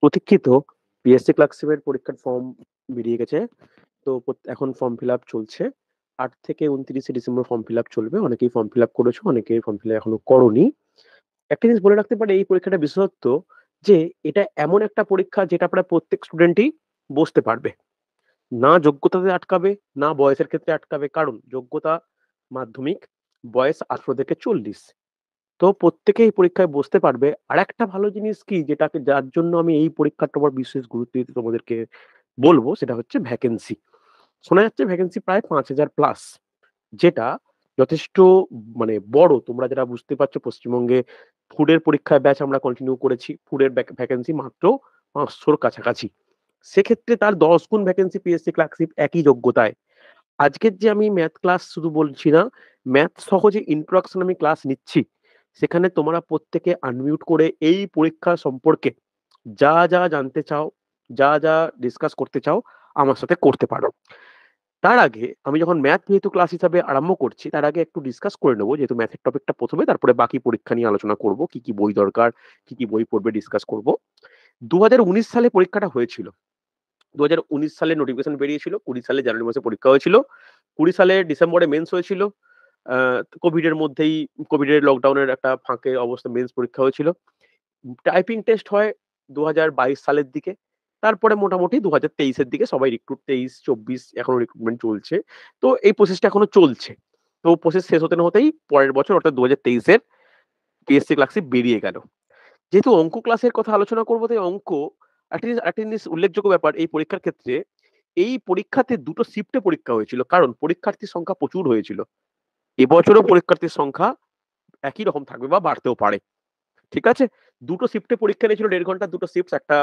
প্রতীক্ষিত বিএসসি ক্লার্কশিপের পরীক্ষার ফর্ম বেরিয়ে গেছে তো এখন ফর্ম ফিল আপ চলছে আট থেকে উনত্রিশে ডিসেম্বর ফর্ম ফিল আপ চলবে অনেকেই ফর্ম ফিল আপ করেছো অনেকেই ফর্ম ফিল আপ এখনো করনি একটা জিনিস বলে রাখতে পারে এই পরীক্ষাটা বিশেষত্ব যে এটা এমন একটা পরীক্ষা যেটা আপনার প্রত্যেক স্টুডেন্টই বসতে পারবে না যোগ্যতাতে আটকাবে না বয়সের ক্ষেত্রে আটকাবে কারণ যোগ্যতা মাধ্যমিক বয়স আঠারো থেকে চল্লিশ তো প্রত্যেকেই পরীক্ষায় বসতে পারবে। আর একটা ভালো জিনিস কি যেটাকে যার জন্য আমি এই পরীক্ষাটা উপর বিশেষ গুরুত্ব দিতে তোমাদেরকে বলবো সেটা হচ্ছে ভ্যাকেন্সি। শোনা যাচ্ছে ভ্যাকেন্সি প্রায় পাঁচ হাজার প্লাস। যেটা যথেষ্ট মানে বড়। তোমরা যেটা বুঝতে পারছো পশ্চিমবঙ্গে ফুডের পরীক্ষায় ব্যাচ আমরা কন্টিনিউ করেছি। ফুডের ভ্যাকেন্সি মাত্র পাঁচশোর কাছাকাছি। সেক্ষেত্রে তার দশ গুণ ভ্যাকেন্সি পিএসসি ক্লার্কশিপ একই যোগ্যতায়। আজকের যে আমি ম্যাথ ক্লাস শুধু বলছি না, ম্যাথ সহজে ইন্ট্রোডাকশন আমি ক্লাস নিচ্ছি সেখানে তোমরা প্রত্যেকে আনমিউট করে এই পরীক্ষা সম্পর্কে যা যা জানতে চাও যা যা ডিসকাস করতে চাও আমার সাথে করতে পারো তার আগে আমি যখন ম্যাথ যেহেতু ক্লাস হিসাবে আরম্ভ করছি তার আগে একটু ডিসকাস করে নেবো যেহেতু ম্যাথের টপিকটা প্রথমে তারপরে বাকি পরীক্ষা নিয়ে আলোচনা করব কি কি বই দরকার কি কি বই পড়বে ডিসকাস করব দু সালে পরীক্ষাটা হয়েছিল দু হাজার উনিশ সালে নোটিফিকেশন বেরিয়েছিল কুড়ি সালে জানুয়ারি মাসে পরীক্ষা হয়েছিল কুড়ি সালে ডিসেম্বরে মেন্স হয়েছিল কোভিড এর মধ্যেই কোভিড এর লকডাউনের একটা ফাঁকে অবস্থা মেন্স পরীক্ষা হয়েছিল টাইপিং টেস্ট হয় দু সালের দিকে তারপরে মোটামুটি দু হাজার তেইশের দিকে সবাই রিক্রুট তেইশ চব্বিশ এখনো রিক্রুটমেন্ট চলছে তো এই প্রসেসটা এখনো চলছে তো প্রসেস শেষ হতে না হতেই পরের বছর অর্থাৎ দু হাজার তেইশের পিএসসি ক্লাসে বেরিয়ে গেল যেহেতু অঙ্ক ক্লাসের কথা আলোচনা করবো তাই অঙ্ক একটা জিনিস উল্লেখযোগ্য ব্যাপার এই পরীক্ষার ক্ষেত্রে এই পরীক্ষাতে দুটো শিফটে পরীক্ষা হয়েছিল কারণ পরীক্ষার্থীর সংখ্যা প্রচুর হয়েছিল এবছরও পরীক্ষার্থীর সংখ্যা একই রকম থাকবে বা বাড়তেও পারে ঠিক আছে দুটো শিফটে পরীক্ষা নিয়েছিল দেড় ঘন্টা দুটো শিফট একটা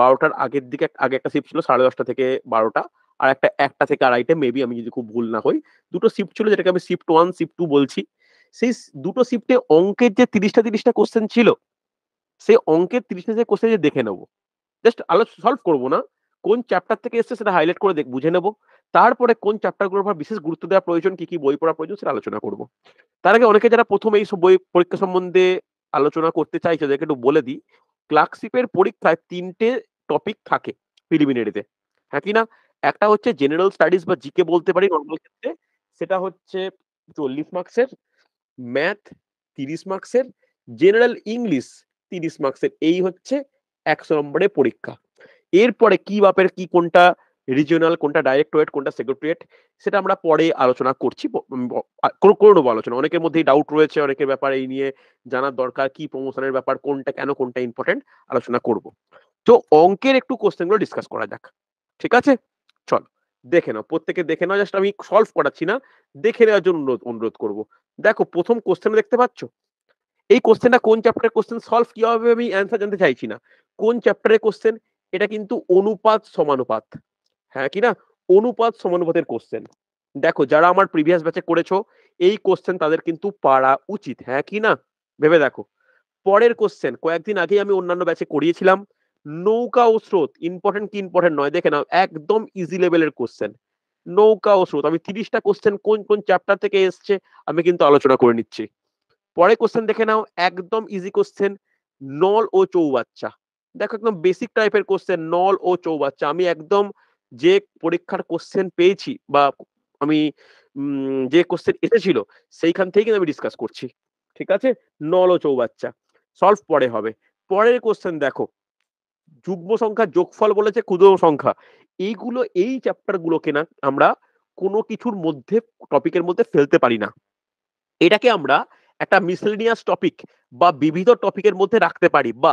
বারোটার আগের দিকে আগে একটা শিফট ছিল সাড়ে দশটা থেকে বারোটা আর একটা একটা থেকে আড়াইটে মেবি আমি যদি খুব ভুল না হই দুটো শিফট ছিল যেটাকে আমি শিফট ওয়ান শিফট টু বলছি সেই দুটো শিফটে অঙ্কের যে তিরিশটা তিরিশটা কোশ্চেন ছিল সেই অঙ্কের তিরিশটা যে কোশ্চেন যে দেখে নেবো জাস্ট আলো সলভ করবো না কোন চ্যাপ্টার থেকে এসছে সেটা হাইলাইট করে দেখ বুঝে নেবো তারপরে কোন চ্যাপ্টারগুলোর উপর বিশেষ গুরুত্ব দেওয়া প্রয়োজন কি কি বই পড়া প্রয়োজন সেটা আলোচনা করব তার আগে অনেকে যারা প্রথম এই সব বই পরীক্ষা সম্বন্ধে আলোচনা করতে চাইছে তাদেরকে একটু বলে দিই ক্লার্কশিপের পরীক্ষায় তিনটে টপিক থাকে প্রিলিমিনারিতে হ্যাঁ কি না একটা হচ্ছে জেনারেল স্টাডিজ বা জিকে বলতে পারি নর্মাল ক্ষেত্রে সেটা হচ্ছে চল্লিশ মার্কসের ম্যাথ তিরিশ মার্কসের জেনারেল ইংলিশ তিরিশ মার্কসের এই হচ্ছে একশো নম্বরের পরীক্ষা এরপরে কি বাপের কি কোনটা রিজিওনাল কোনটা ডাইরেক্টরেট কোনটা সেক্রেটারিয়েট সেটা আমরা পরে আলোচনা করছি করবো আলোচনা অনেকের মধ্যেই ডাউট রয়েছে অনেকের ব্যাপার এই নিয়ে জানার দরকার কি প্রমোশনের ব্যাপার কোনটা কেন কোনটা ইম্পর্টেন্ট আলোচনা করব তো অঙ্কের একটু কোশ্চেনগুলো ডিসকাস করা যাক ঠিক আছে চল দেখে নাও প্রত্যেকে দেখে নাও জাস্ট আমি সলভ করাচ্ছি না দেখে নেওয়ার জন্য অনুরোধ করবো দেখো প্রথম কোশ্চেন দেখতে পাচ্ছ এই কোশ্চেনটা কোন চ্যাপ্টারের কোশ্চেন সলভ কিভাবে আমি অ্যান্সার জানতে চাইছি না কোন চ্যাপ্টারের কোশ্চেন এটা কিন্তু অনুপাত সমানুপাত হ্যাঁ কি না অনুপাত সমানুপাতের কোশ্চেন দেখো যারা আমার প্রিভিয়াস ব্যাচে করেছো এই কোশ্চেন তাদের কিন্তু পারা উচিত হ্যাঁ কি না ভেবে দেখো পরের কোশ্চেন কয়েকদিন আগেই আমি অন্যান্য ব্যাচে করিয়েছিলাম নৌকা ও স্রোত ইম্পর্টেন্ট কি ইম্পর্টেন্ট নয় দেখে নাও একদম ইজি লেভেলের কোশ্চেন নৌকা ও স্রোত আমি তিরিশটা কোশ্চেন কোন কোন চ্যাপ্টার থেকে এসছে আমি কিন্তু আলোচনা করে নিচ্ছি পরে কোশ্চেন দেখে নাও একদম ইজি কোশ্চেন নল ও চৌবাচ্চা দেখো একদম বেসিক টাইপের কোশ্চেন নল ও চৌবাচ্চা আমি একদম যে পরীক্ষার কোশ্চেন পেয়েছি বা আমি যে কোশ্চেন এসেছিল সেইখান থেকে কিন্তু আমি ডিসকাস করছি ঠিক আছে নল ও চৌবাচ্চা সলভ পরে হবে পরের কোশ্চেন দেখো যুগ্ম সংখ্যা যোগফল বলেছে ক্ষুদ্র সংখ্যা এইগুলো এই চ্যাপ্টারগুলোকে না আমরা কোনো কিছুর মধ্যে টপিকের মধ্যে ফেলতে পারি না এটাকে আমরা একটা মিসলেনিয়াস টপিক বা বিবিধ টপিকের মধ্যে রাখতে পারি বা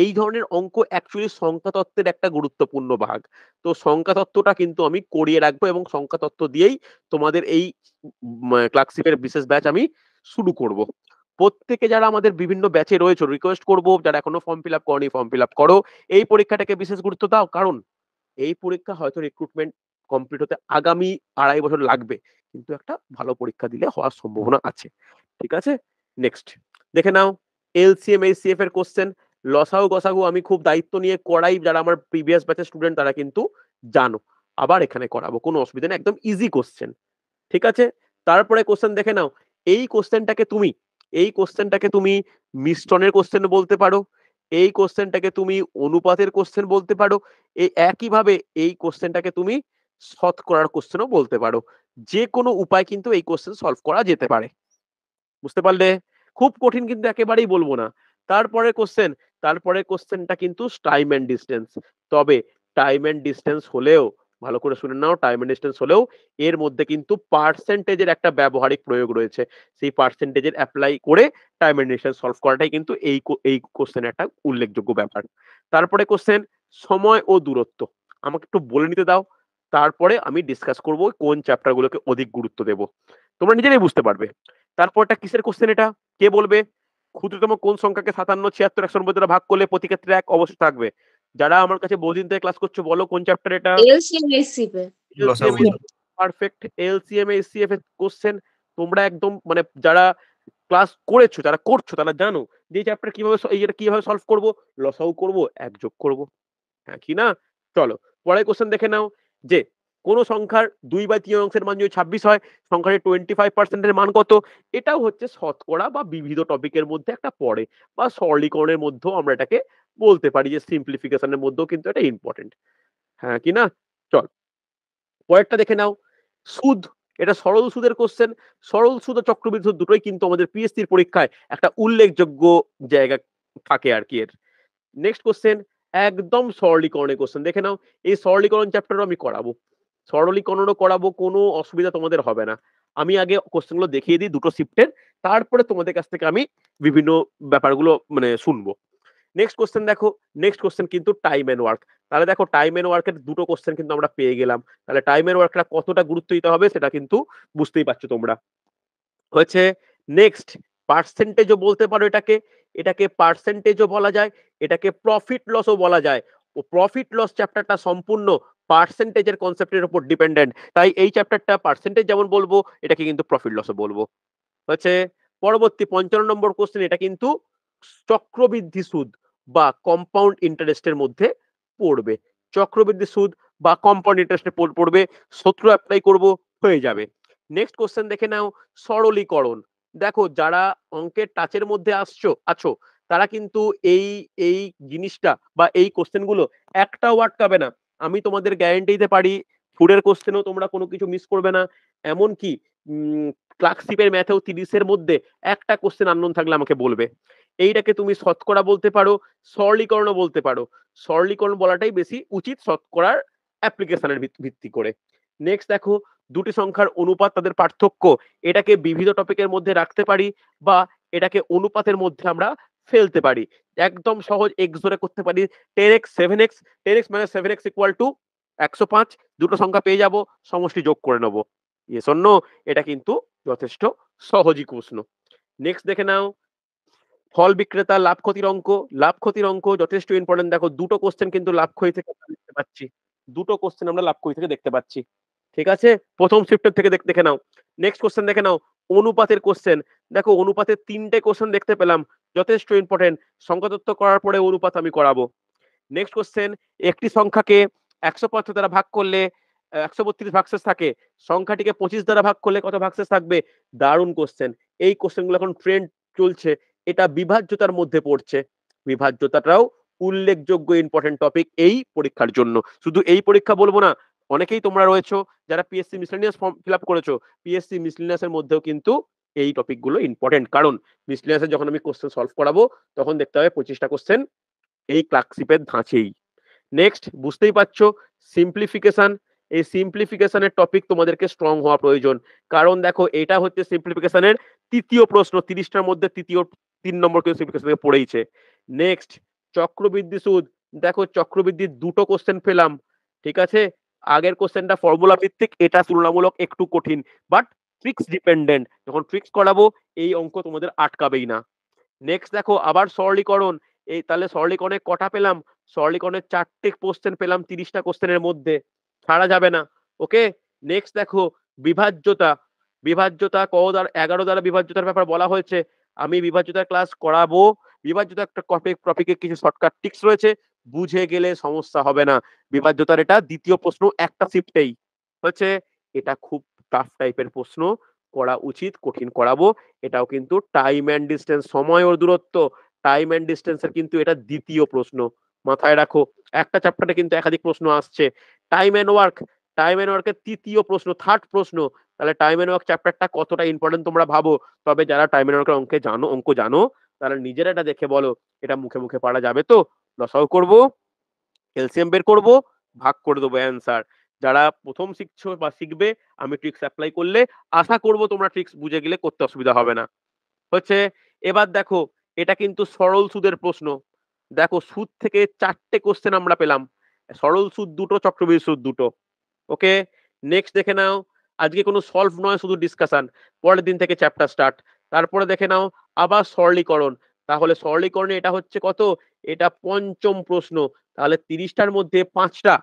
এই ধরনের অঙ্ক অ্যাকচুয়ালি সংখ্যাতত্ত্বের একটা গুরুত্বপূর্ণ ভাগ তো সংখ্যাতত্ত্বটা কিন্তু আমি করিয়ে রাখবো এবং সংখ্যাতত্ত্ব দিয়েই তোমাদের এই ক্লার্কশিপের বিশেষ ব্যাচ আমি শুরু করব প্রত্যেকে যারা আমাদের বিভিন্ন ব্যাচে রয়েছে রিকোয়েস্ট করব যারা এখনো ফর্ম ফিল আপ করনি ফর্ম ফিল আপ করো এই পরীক্ষাটাকে বিশেষ গুরুত্ব দাও কারণ এই পরীক্ষা হয়তো রিক্রুটমেন্ট কমপ্লিট হতে আগামী আড়াই বছর লাগবে কিন্তু একটা ভালো পরীক্ষা দিলে হওয়ার সম্ভাবনা আছে ঠিক আছে নেক্সট দেখে নাও এলসিএম এইচসিএফ এর কোশ্চেন লসাগু গসাগু আমি খুব দায়িত্ব নিয়ে করাই যারা আমার প্রিভিয়াস ব্যাচের স্টুডেন্ট তারা কিন্তু জানো আবার এখানে করাবো কোনো অসুবিধা নেই একদম ইজি কোশ্চেন ঠিক আছে তারপরে কোশ্চেন দেখে নাও এই কোশ্চেনটাকে তুমি এই কোশ্চেনটাকে তুমি মিশ্রণের কোশ্চেন বলতে পারো এই কোশ্চেনটাকে তুমি অনুপাতের কোশ্চেন বলতে পারো এই একইভাবে এই কোশ্চেনটাকে তুমি করার কোশ্চেনও বলতে পারো যে কোনো উপায় কিন্তু এই কোশ্চেন সলভ করা যেতে পারে বুঝতে পারলে খুব কঠিন কিন্তু একেবারেই বলবো না তারপরে কোশ্চেন তারপরে কোশ্চেনটা কিন্তু টাইম এন্ড ডিস্টেন্স তবে টাইম এন্ড ডিস্টেন্স হলেও ভালো করে শুনে নাও টাইম এন্ড ডিস্টেন্স হলেও এর মধ্যে কিন্তু পার্সেন্টেজের একটা ব্যবহারিক প্রয়োগ রয়েছে সেই পার্সেন্টেজের অ্যাপ্লাই করে টাইম এন্ড ডিস্টেন্স সলভ করাটাই কিন্তু এই এই কোশ্চেনের একটা উল্লেখযোগ্য ব্যাপার তারপরে কোশ্চেন সময় ও দূরত্ব আমাকে একটু বলে নিতে দাও তারপরে আমি ডিসকাস করব কোন চ্যাপ্টারগুলোকে অধিক গুরুত্ব দেব তোমরা নিজেরাই বুঝতে পারবে তারপরটা কিসের কোশ্চেন এটা কে বলবে ক্ষুদ্রতম কোন সংখ্যাকে সাতান্ন ছিয়াত্তর একশো নব্বই দ্বারা ভাগ করলে প্রতি ক্ষেত্রে এক অবশ্যই থাকবে যারা আমার কাছে বহুদিন থেকে ক্লাস করছো বলো কোন চ্যাপ্টার এটা পারফেক্ট এলসিএম এসসিএফ কোশ্চেন তোমরা একদম মানে যারা ক্লাস করেছো যারা করছো তারা জানো যে চ্যাপ্টার কিভাবে এইটা কিভাবে সলভ করব লসাউ করব এক যোগ করব হ্যাঁ কি না চলো পরে কোশ্চেন দেখে নাও যে কোনো সংখ্যার দুই বা তিন অংশের মান যদি ছাব্বিশ হয় সংখ্যাটি টোয়েন্টি ফাইভ পার্সেন্টের মান কত এটাও হচ্ছে শতকরা বা বিবিধ টপিকের মধ্যে একটা পড়ে বা সরলীকরণের মধ্যেও আমরা এটাকে বলতে পারি যে সিম্পলিফিকেশনের মধ্যেও কিন্তু এটা ইম্পর্টেন্ট হ্যাঁ কি না চল পরেরটা দেখে নাও সুদ এটা সরল সুদের কোশ্চেন সরল সুদ আর চক্রবৃদ্ধ সুদ দুটোই কিন্তু আমাদের পিএসসির পরীক্ষায় একটা উল্লেখযোগ্য জায়গা থাকে আর কি এর নেক্সট কোশ্চেন একদম সরলীকরণের কোশ্চেন দেখে নাও এই সরলীকরণ চ্যাপ্টারও আমি করাবো সরলীকরণ করাবো কোনো অসুবিধা তোমাদের হবে না আমি আগে কোশ্চেনগুলো দেখিয়ে দিই দুটো শিফটের তারপরে তোমাদের কাছ থেকে আমি বিভিন্ন ব্যাপারগুলো মানে শুনবো নেক্সট কোশ্চেন দেখো নেক্সট কোশ্চেন কিন্তু টাইম এন্ড ওয়ার্ক তাহলে দেখো টাইম এন্ড ওয়ার্কের দুটো কোশ্চেন কিন্তু আমরা পেয়ে গেলাম তাহলে টাইম এন্ড ওয়ার্কটা কতটা গুরুত্ব দিতে হবে সেটা কিন্তু বুঝতেই পারছো তোমরা হয়েছে নেক্সট পার্সেন্টেজও বলতে পারো এটাকে এটাকে পার্সেন্টেজও বলা যায় এটাকে প্রফিট লসও বলা যায় ও প্রফিট লস চ্যাপ্টারটা সম্পূর্ণ পার্সেন্টেজের কনসেপ্টের উপর ডিপেন্ডেন্ট তাই এই চ্যাপ্টারটা পার্সেন্টেজ যেমন বলবো এটাকে কিন্তু প্রফিট লসও বলবো হচ্ছে পরবর্তী পঞ্চান্ন নম্বর কোশ্চেন এটা কিন্তু চক্রবৃদ্ধি সুদ বা কম্পাউন্ড ইন্টারেস্টের মধ্যে পড়বে চক্রবৃদ্ধি সুদ বা কম্পাউন্ড ইন্টারেস্টে পড়বে শত্রু অ্যাপ্লাই করব হয়ে যাবে নেক্সট কোশ্চেন দেখে নাও সরলীকরণ দেখো যারা অঙ্কের টাচের মধ্যে আসছো আছো তারা কিন্তু এই এই জিনিসটা বা এই গুলো একটা আটকাবে না আমি তোমাদের গ্যারেন্টি দিতে পারি ফুডের কোশ্চেনও তোমরা কোনো কিছু মিস করবে না এমন কি ক্লার্কশিপের ম্যাথেও তিরিশের মধ্যে একটা কোশ্চেন আননোন থাকলে আমাকে বলবে এইটাকে তুমি শতকরা বলতে পারো সরলীকরণও বলতে পারো সরলীকরণ বলাটাই বেশি উচিত শতকরার অ্যাপ্লিকেশনের ভিত্তি করে নেক্সট দেখো দুটি সংখ্যার অনুপাত তাদের পার্থক্য এটাকে বিবিধ টপিকের মধ্যে রাখতে পারি বা এটাকে অনুপাতের মধ্যে আমরা ফেলতে পারি একদম সহজ এক্স ধরে করতে পারি ten x seven x ten x মানে সেভেন এক্স ইকুয়াল টু একশো পাঁচ দুটো সংখ্যা পেয়ে যাব সমষ্টি যোগ করে নেবো ইয়েস অন্য এটা কিন্তু যথেষ্ট সহজই প্রশ্ন নেক্সট দেখে নাও ফল বিক্রেতা লাভ ক্ষতির অঙ্ক লাভ ক্ষতির অঙ্ক যথেষ্ট ইম্পর্টেন্ট দেখো দুটো কোশ্চেন কিন্তু লাভ ক্ষতি থেকে দেখতে পাচ্ছি দুটো কোশ্চেন আমরা লাভ ক্ষতি থেকে দেখতে পাচ্ছি ঠিক আছে প্রথম শিফটের থেকে দেখে নাও নেক্সট কোশ্চেন দেখে নাও অনুপাতের কোশ্চেন দেখো অনুপাতের তিনটে কোশ্চেন দেখতে পেলাম যথেষ্ট ইম্পর্টেন্ট সংখ্যা তত্ত্ব করার পরে অনুপাত আমি করাবো নেক্সট কোশ্চেন একটি সংখ্যাকে একশো পাঁচশো দ্বারা ভাগ করলে একশো বত্রিশ ভাগশেষ থাকে সংখ্যাটিকে পঁচিশ দ্বারা ভাগ করলে কত ভাগশেষ থাকবে দারুণ কোশ্চেন এই কোশ্চেনগুলো এখন ট্রেন্ড চলছে এটা বিভাজ্যতার মধ্যে পড়ছে বিভাজ্যতাটাও উল্লেখযোগ্য ইম্পর্টেন্ট টপিক এই পরীক্ষার জন্য শুধু এই পরীক্ষা বলবো না অনেকেই তোমরা রয়েছো যারা PSC miscellaneous form fill up করেছো পিএসসি মিসলেনিয়াসের মধ্যেও কিন্তু এই টপিকগুলো ইম্পর্টেন্ট কারণ মিসলেনিয়াসের যখন আমি কোশ্চেন সলভ করাবো তখন দেখতে হবে পঁচিশটা কোশ্চেন এই ক্লার্কশিপের ধাঁচেই নেক্সট বুঝতেই পারছো সিম্পলিফিকেশন এই সিম্পলিফিকেশনের টপিক তোমাদেরকে স্ট্রং হওয়া প্রয়োজন কারণ দেখো এটা হচ্ছে সিম্পলিফিকেশনের তৃতীয় প্রশ্ন তিরিশটার মধ্যে তৃতীয় তিন নম্বর কিন্তু সিম্পলিফিকেশন থেকে পড়েইছে নেক্সট চক্রবৃদ্ধি সুদ দেখো চক্রবৃদ্ধির দুটো কোশ্চেন পেলাম ঠিক আছে আগের কোশ্চেনটা ফর্মুলা ভিত্তিক এটা তুলনামূলক একটু কঠিন বাট ট্রিক্স ডিপেন্ডেন্ট যখন ট্রিক্স করাবো এই অঙ্ক তোমাদের আটকাবেই না নেক্সট দেখো আবার সরলীকরণ এই তাহলে সরলীকরণে কটা পেলাম সরলীকরণের চারটে কোশ্চেন পেলাম তিরিশটা কোশ্চেনের মধ্যে ছাড়া যাবে না ওকে নেক্সট দেখো বিভাজ্যতা বিভাজ্যতা ক দ্বারা এগারো দ্বারা বিভাজ্যতার ব্যাপার বলা হয়েছে আমি বিভাজ্যতার ক্লাস করাবো বিভাজ্যতা একটা টপিক টপিকে কিছু শর্টকাট টিক্স রয়েছে বুঝে গেলে সমস্যা হবে না বিভাজ্যতার এটা দ্বিতীয় প্রশ্ন একটা শিফটেই হচ্ছে এটা খুব টাফ টাইপের প্রশ্ন করা উচিত কঠিন করাবো এটাও কিন্তু টাইম অ্যান্ড ডিস্টেন্স সময় ও দূরত্ব টাইম অ্যান্ড ডিস্টেন্সের কিন্তু এটা দ্বিতীয় প্রশ্ন মাথায় রাখো একটা চ্যাপ্টারে কিন্তু একাধিক প্রশ্ন আসছে time and work time and ওয়ার্কের তৃতীয় প্রশ্ন থার্ড প্রশ্ন তাহলে টাইম অ্যান্ড ওয়ার্ক চ্যাপ্টারটা কতটা ইম্পর্টেন্ট তোমরা ভাবো তবে যারা টাইম অ্যান্ড ওয়ার্কের অঙ্কে জানো অঙ্ক জানো তারা নিজেরা এটা দেখে বলো এটা মুখে মুখে পারা যাবে তো লসাও করবো এলসিএম বের করবো ভাগ করে দেবো অ্যান্সার যারা প্রথম শিখছো বা শিখবে আমি ট্রিক্স অ্যাপ্লাই করলে আশা করব তোমরা ট্রিক্স বুঝে গেলে করতে অসুবিধা হবে না হচ্ছে এবার দেখো এটা কিন্তু সরল সুদের প্রশ্ন দেখো সুদ থেকে চারটে কোশ্চেন আমরা পেলাম সরল সুদ দুটো চক্রবৃদ্ধি সুদ দুটো ওকে নেক্সট দেখে নাও আজকে কোনো সলভ নয় শুধু ডিসকাশন পরের দিন থেকে চ্যাপ্টার স্টার্ট তারপরে দেখে নাও আবার সরলীকরণ তাহলে সরলীকরণে এটা হচ্ছে কত এটা পঞ্চম প্রশ্ন তাহলে তিরিশটার মধ্যে পাঁচটা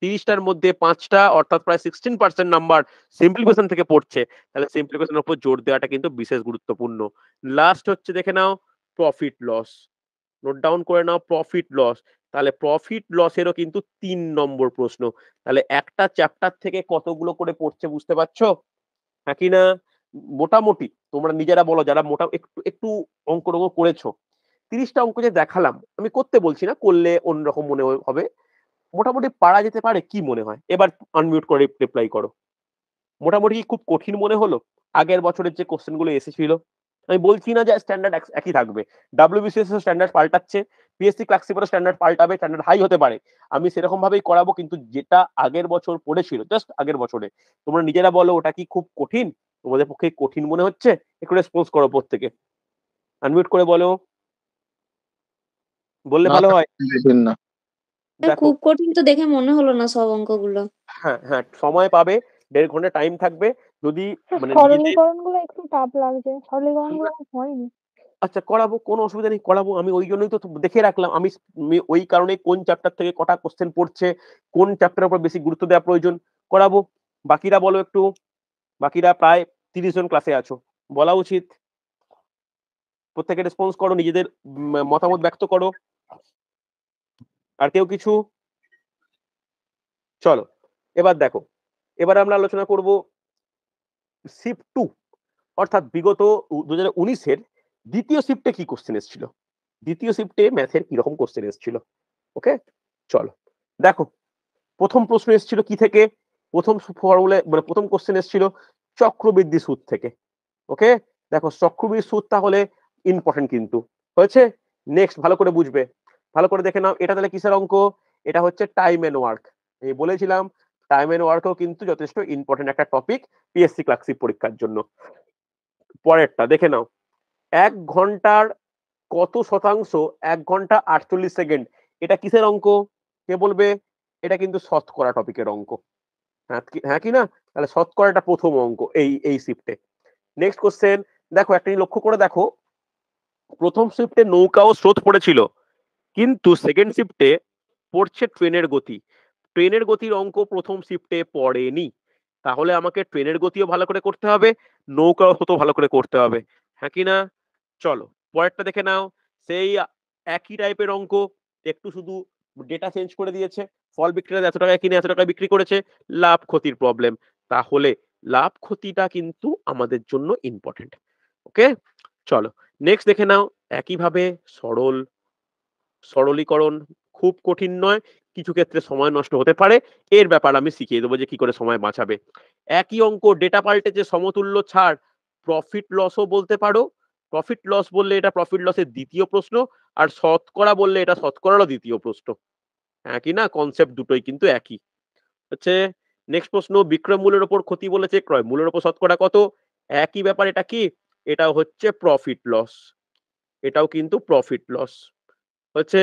তিরিশটার মধ্যে পাঁচটা অর্থাৎ প্রায় সিক্সটিন পার্সেন্ট নাম্বার সিম্পলিফিকেশন থেকে পড়ছে তাহলে সিম্পলিফিকেশনের উপর জোর দেওয়াটা কিন্তু বিশেষ গুরুত্বপূর্ণ লাস্ট হচ্ছে দেখে নাও প্রফিট লস নোট ডাউন করে নাও প্রফিট লস তাহলে প্রফিট লসেরও কিন্তু তিন নম্বর প্রশ্ন তাহলে একটা চ্যাপ্টার থেকে কতগুলো করে পড়ছে বুঝতে পারছো হ্যাঁ কি না মোটামুটি তোমরা নিজেরা বলো যারা মোটা একটু একটু অঙ্ক টঙ্ক করেছো তিরিশটা অঙ্ক যে দেখালাম আমি করতে বলছি না করলে অন্যরকম মনে হবে মোটামুটি পারা যেতে পারে কি মনে হয় এবার আনমিউট করে রিপ্লাই করো মোটামুটি খুব কঠিন মনে হলো আগের বছরের যে কোশ্চেনগুলো এসেছিল আমি বলছি না যে স্ট্যান্ডার্ড একই থাকবে ডাব্লিউবিসিএস স্ট্যান্ডার্ড পাল্টাচ্ছে পিএসসি ক্লার্কশিপের স্ট্যান্ডার্ড পাল্টাবে স্ট্যান্ডার্ড হাই হতে পারে আমি সেরকম ভাবেই করাবো কিন্তু যেটা আগের বছর পড়েছিল জাস্ট আগের বছরে তোমরা নিজেরা বলো ওটা কি খুব কঠিন তোমাদের পক্ষে কঠিন মনে হচ্ছে একটু রেসপন্স করো প্রত্যেকে আনমিউট করে বলো বললে ভালো হয় না খুব কঠিন তো দেখে মনে হলো না সব অঙ্কগুলো হ্যাঁ হ্যাঁ সময় পাবে দেড় ঘন্টা টাইম থাকবে যদি মানে সরলীকরণগুলো একটু টাফ লাগছে সরলীকরণগুলো হ্যাঁ। হয়নি আচ্ছা করাবো কোনো অসুবিধা নেই করাবো আমি ওই জন্যই তো দেখে রাখলাম আমি ওই কারণে কোন চ্যাপ্টার থেকে কটা কোশ্চেন পড়ছে কোন চ্যাপ্টারের উপর বেশি গুরুত্ব দেওয়া প্রয়োজন করাবো বাকিরা বলো একটু বাকিরা প্রায় তিরিশ জন ক্লাসে আছো বলা উচিত প্রত্যেকে রেসপন্স করো নিজেদের মতামত ব্যক্ত করো আর কেউ কিছু চলো এবার দেখো এবার আমরা আলোচনা করব শিফট টু অর্থাৎ বিগত দু হাজার উনিশের দ্বিতীয় শিফটে কি কোশ্চেন এসেছিল দ্বিতীয় শিফটে ম্যাথের কিরকম কোশ্চেন এসেছিল ওকে চলো দেখো প্রথম প্রশ্ন এসেছিল কি থেকে প্রথম ফর্মুলে মানে প্রথম কোশ্চেন এসেছিল চক্রবৃদ্ধি সুদ থেকে ওকে দেখো চক্রবৃদ্ধি সুদ তাহলে ইম্পর্টেন্ট কিন্তু হয়েছে নেক্সট ভালো করে বুঝবে ভালো করে দেখে নাও এটা তাহলে কিসের অঙ্ক এটা হচ্ছে টাইম এন্ড ওয়ার্ক এই বলেছিলাম টাইম এন্ড ওয়ার্কও কিন্তু যথেষ্ট ইম্পর্টেন্ট একটা টপিক পিএসসি ক্লাসিক পরীক্ষার জন্য পরেরটা দেখে নাও এক ঘন্টার কত শতাংশ এক ঘন্টা আটচল্লিশ সেকেন্ড এটা কিসের অঙ্ক কে বলবে এটা কিন্তু শতকরা টপিকের অঙ্ক হ্যাঁ হ্যাঁ কি না তাহলে শতকরাটা প্রথম অঙ্ক এই এই শিফটে নেক্সট কোশ্চেন দেখো একটা লক্ষ্য করে দেখো প্রথম শিফটে নৌকা ও স্রোত পড়েছিল কিন্তু সেকেন্ড শিফটে পড়ছে ট্রেনের গতি ট্রেনের গতির অঙ্ক প্রথম শিফটে পড়েনি তাহলে আমাকে ট্রেনের গতিও ভালো করে করতে হবে নৌকাও হতো ভালো করে করতে হবে হ্যাঁ কি না চলো পরেরটা দেখে নাও সেই একই টাইপের অঙ্ক একটু শুধু ডেটা চেঞ্জ করে দিয়েছে ফল বিক্রেতা এত টাকা কিনে এত টাকা বিক্রি করেছে লাভ ক্ষতির প্রবলেম তাহলে লাভ ক্ষতিটা কিন্তু আমাদের জন্য ইম্পর্টেন্ট ওকে চলো নেক্সট দেখে নাও একইভাবে সরল সরলীকরণ খুব কঠিন নয় কিছু ক্ষেত্রে সময় নষ্ট হতে পারে এর ব্যাপার আমি শিখিয়ে দেবো যে কি করে সময় বাঁচাবে একই অঙ্ক ডেটা পাল্টে যে সমতুল্য ছাড় প্রফিট লসও বলতে পারো প্রফিট লস বললে এটা প্রফিট লসের দ্বিতীয় প্রশ্ন আর শতকরা বললে এটা শতকরারও দ্বিতীয় প্রশ্ন একই না কনসেপ্ট দুটোই কিন্তু একই হচ্ছে নেক্সট প্রশ্ন বিক্রয় মূল্যের ওপর ক্ষতি বলেছে ক্রয় মূল্যের ওপর শতকরা কত একই ব্যাপার এটা কি এটা হচ্ছে প্রফিট লস এটাও কিন্তু প্রফিট লস হচ্ছে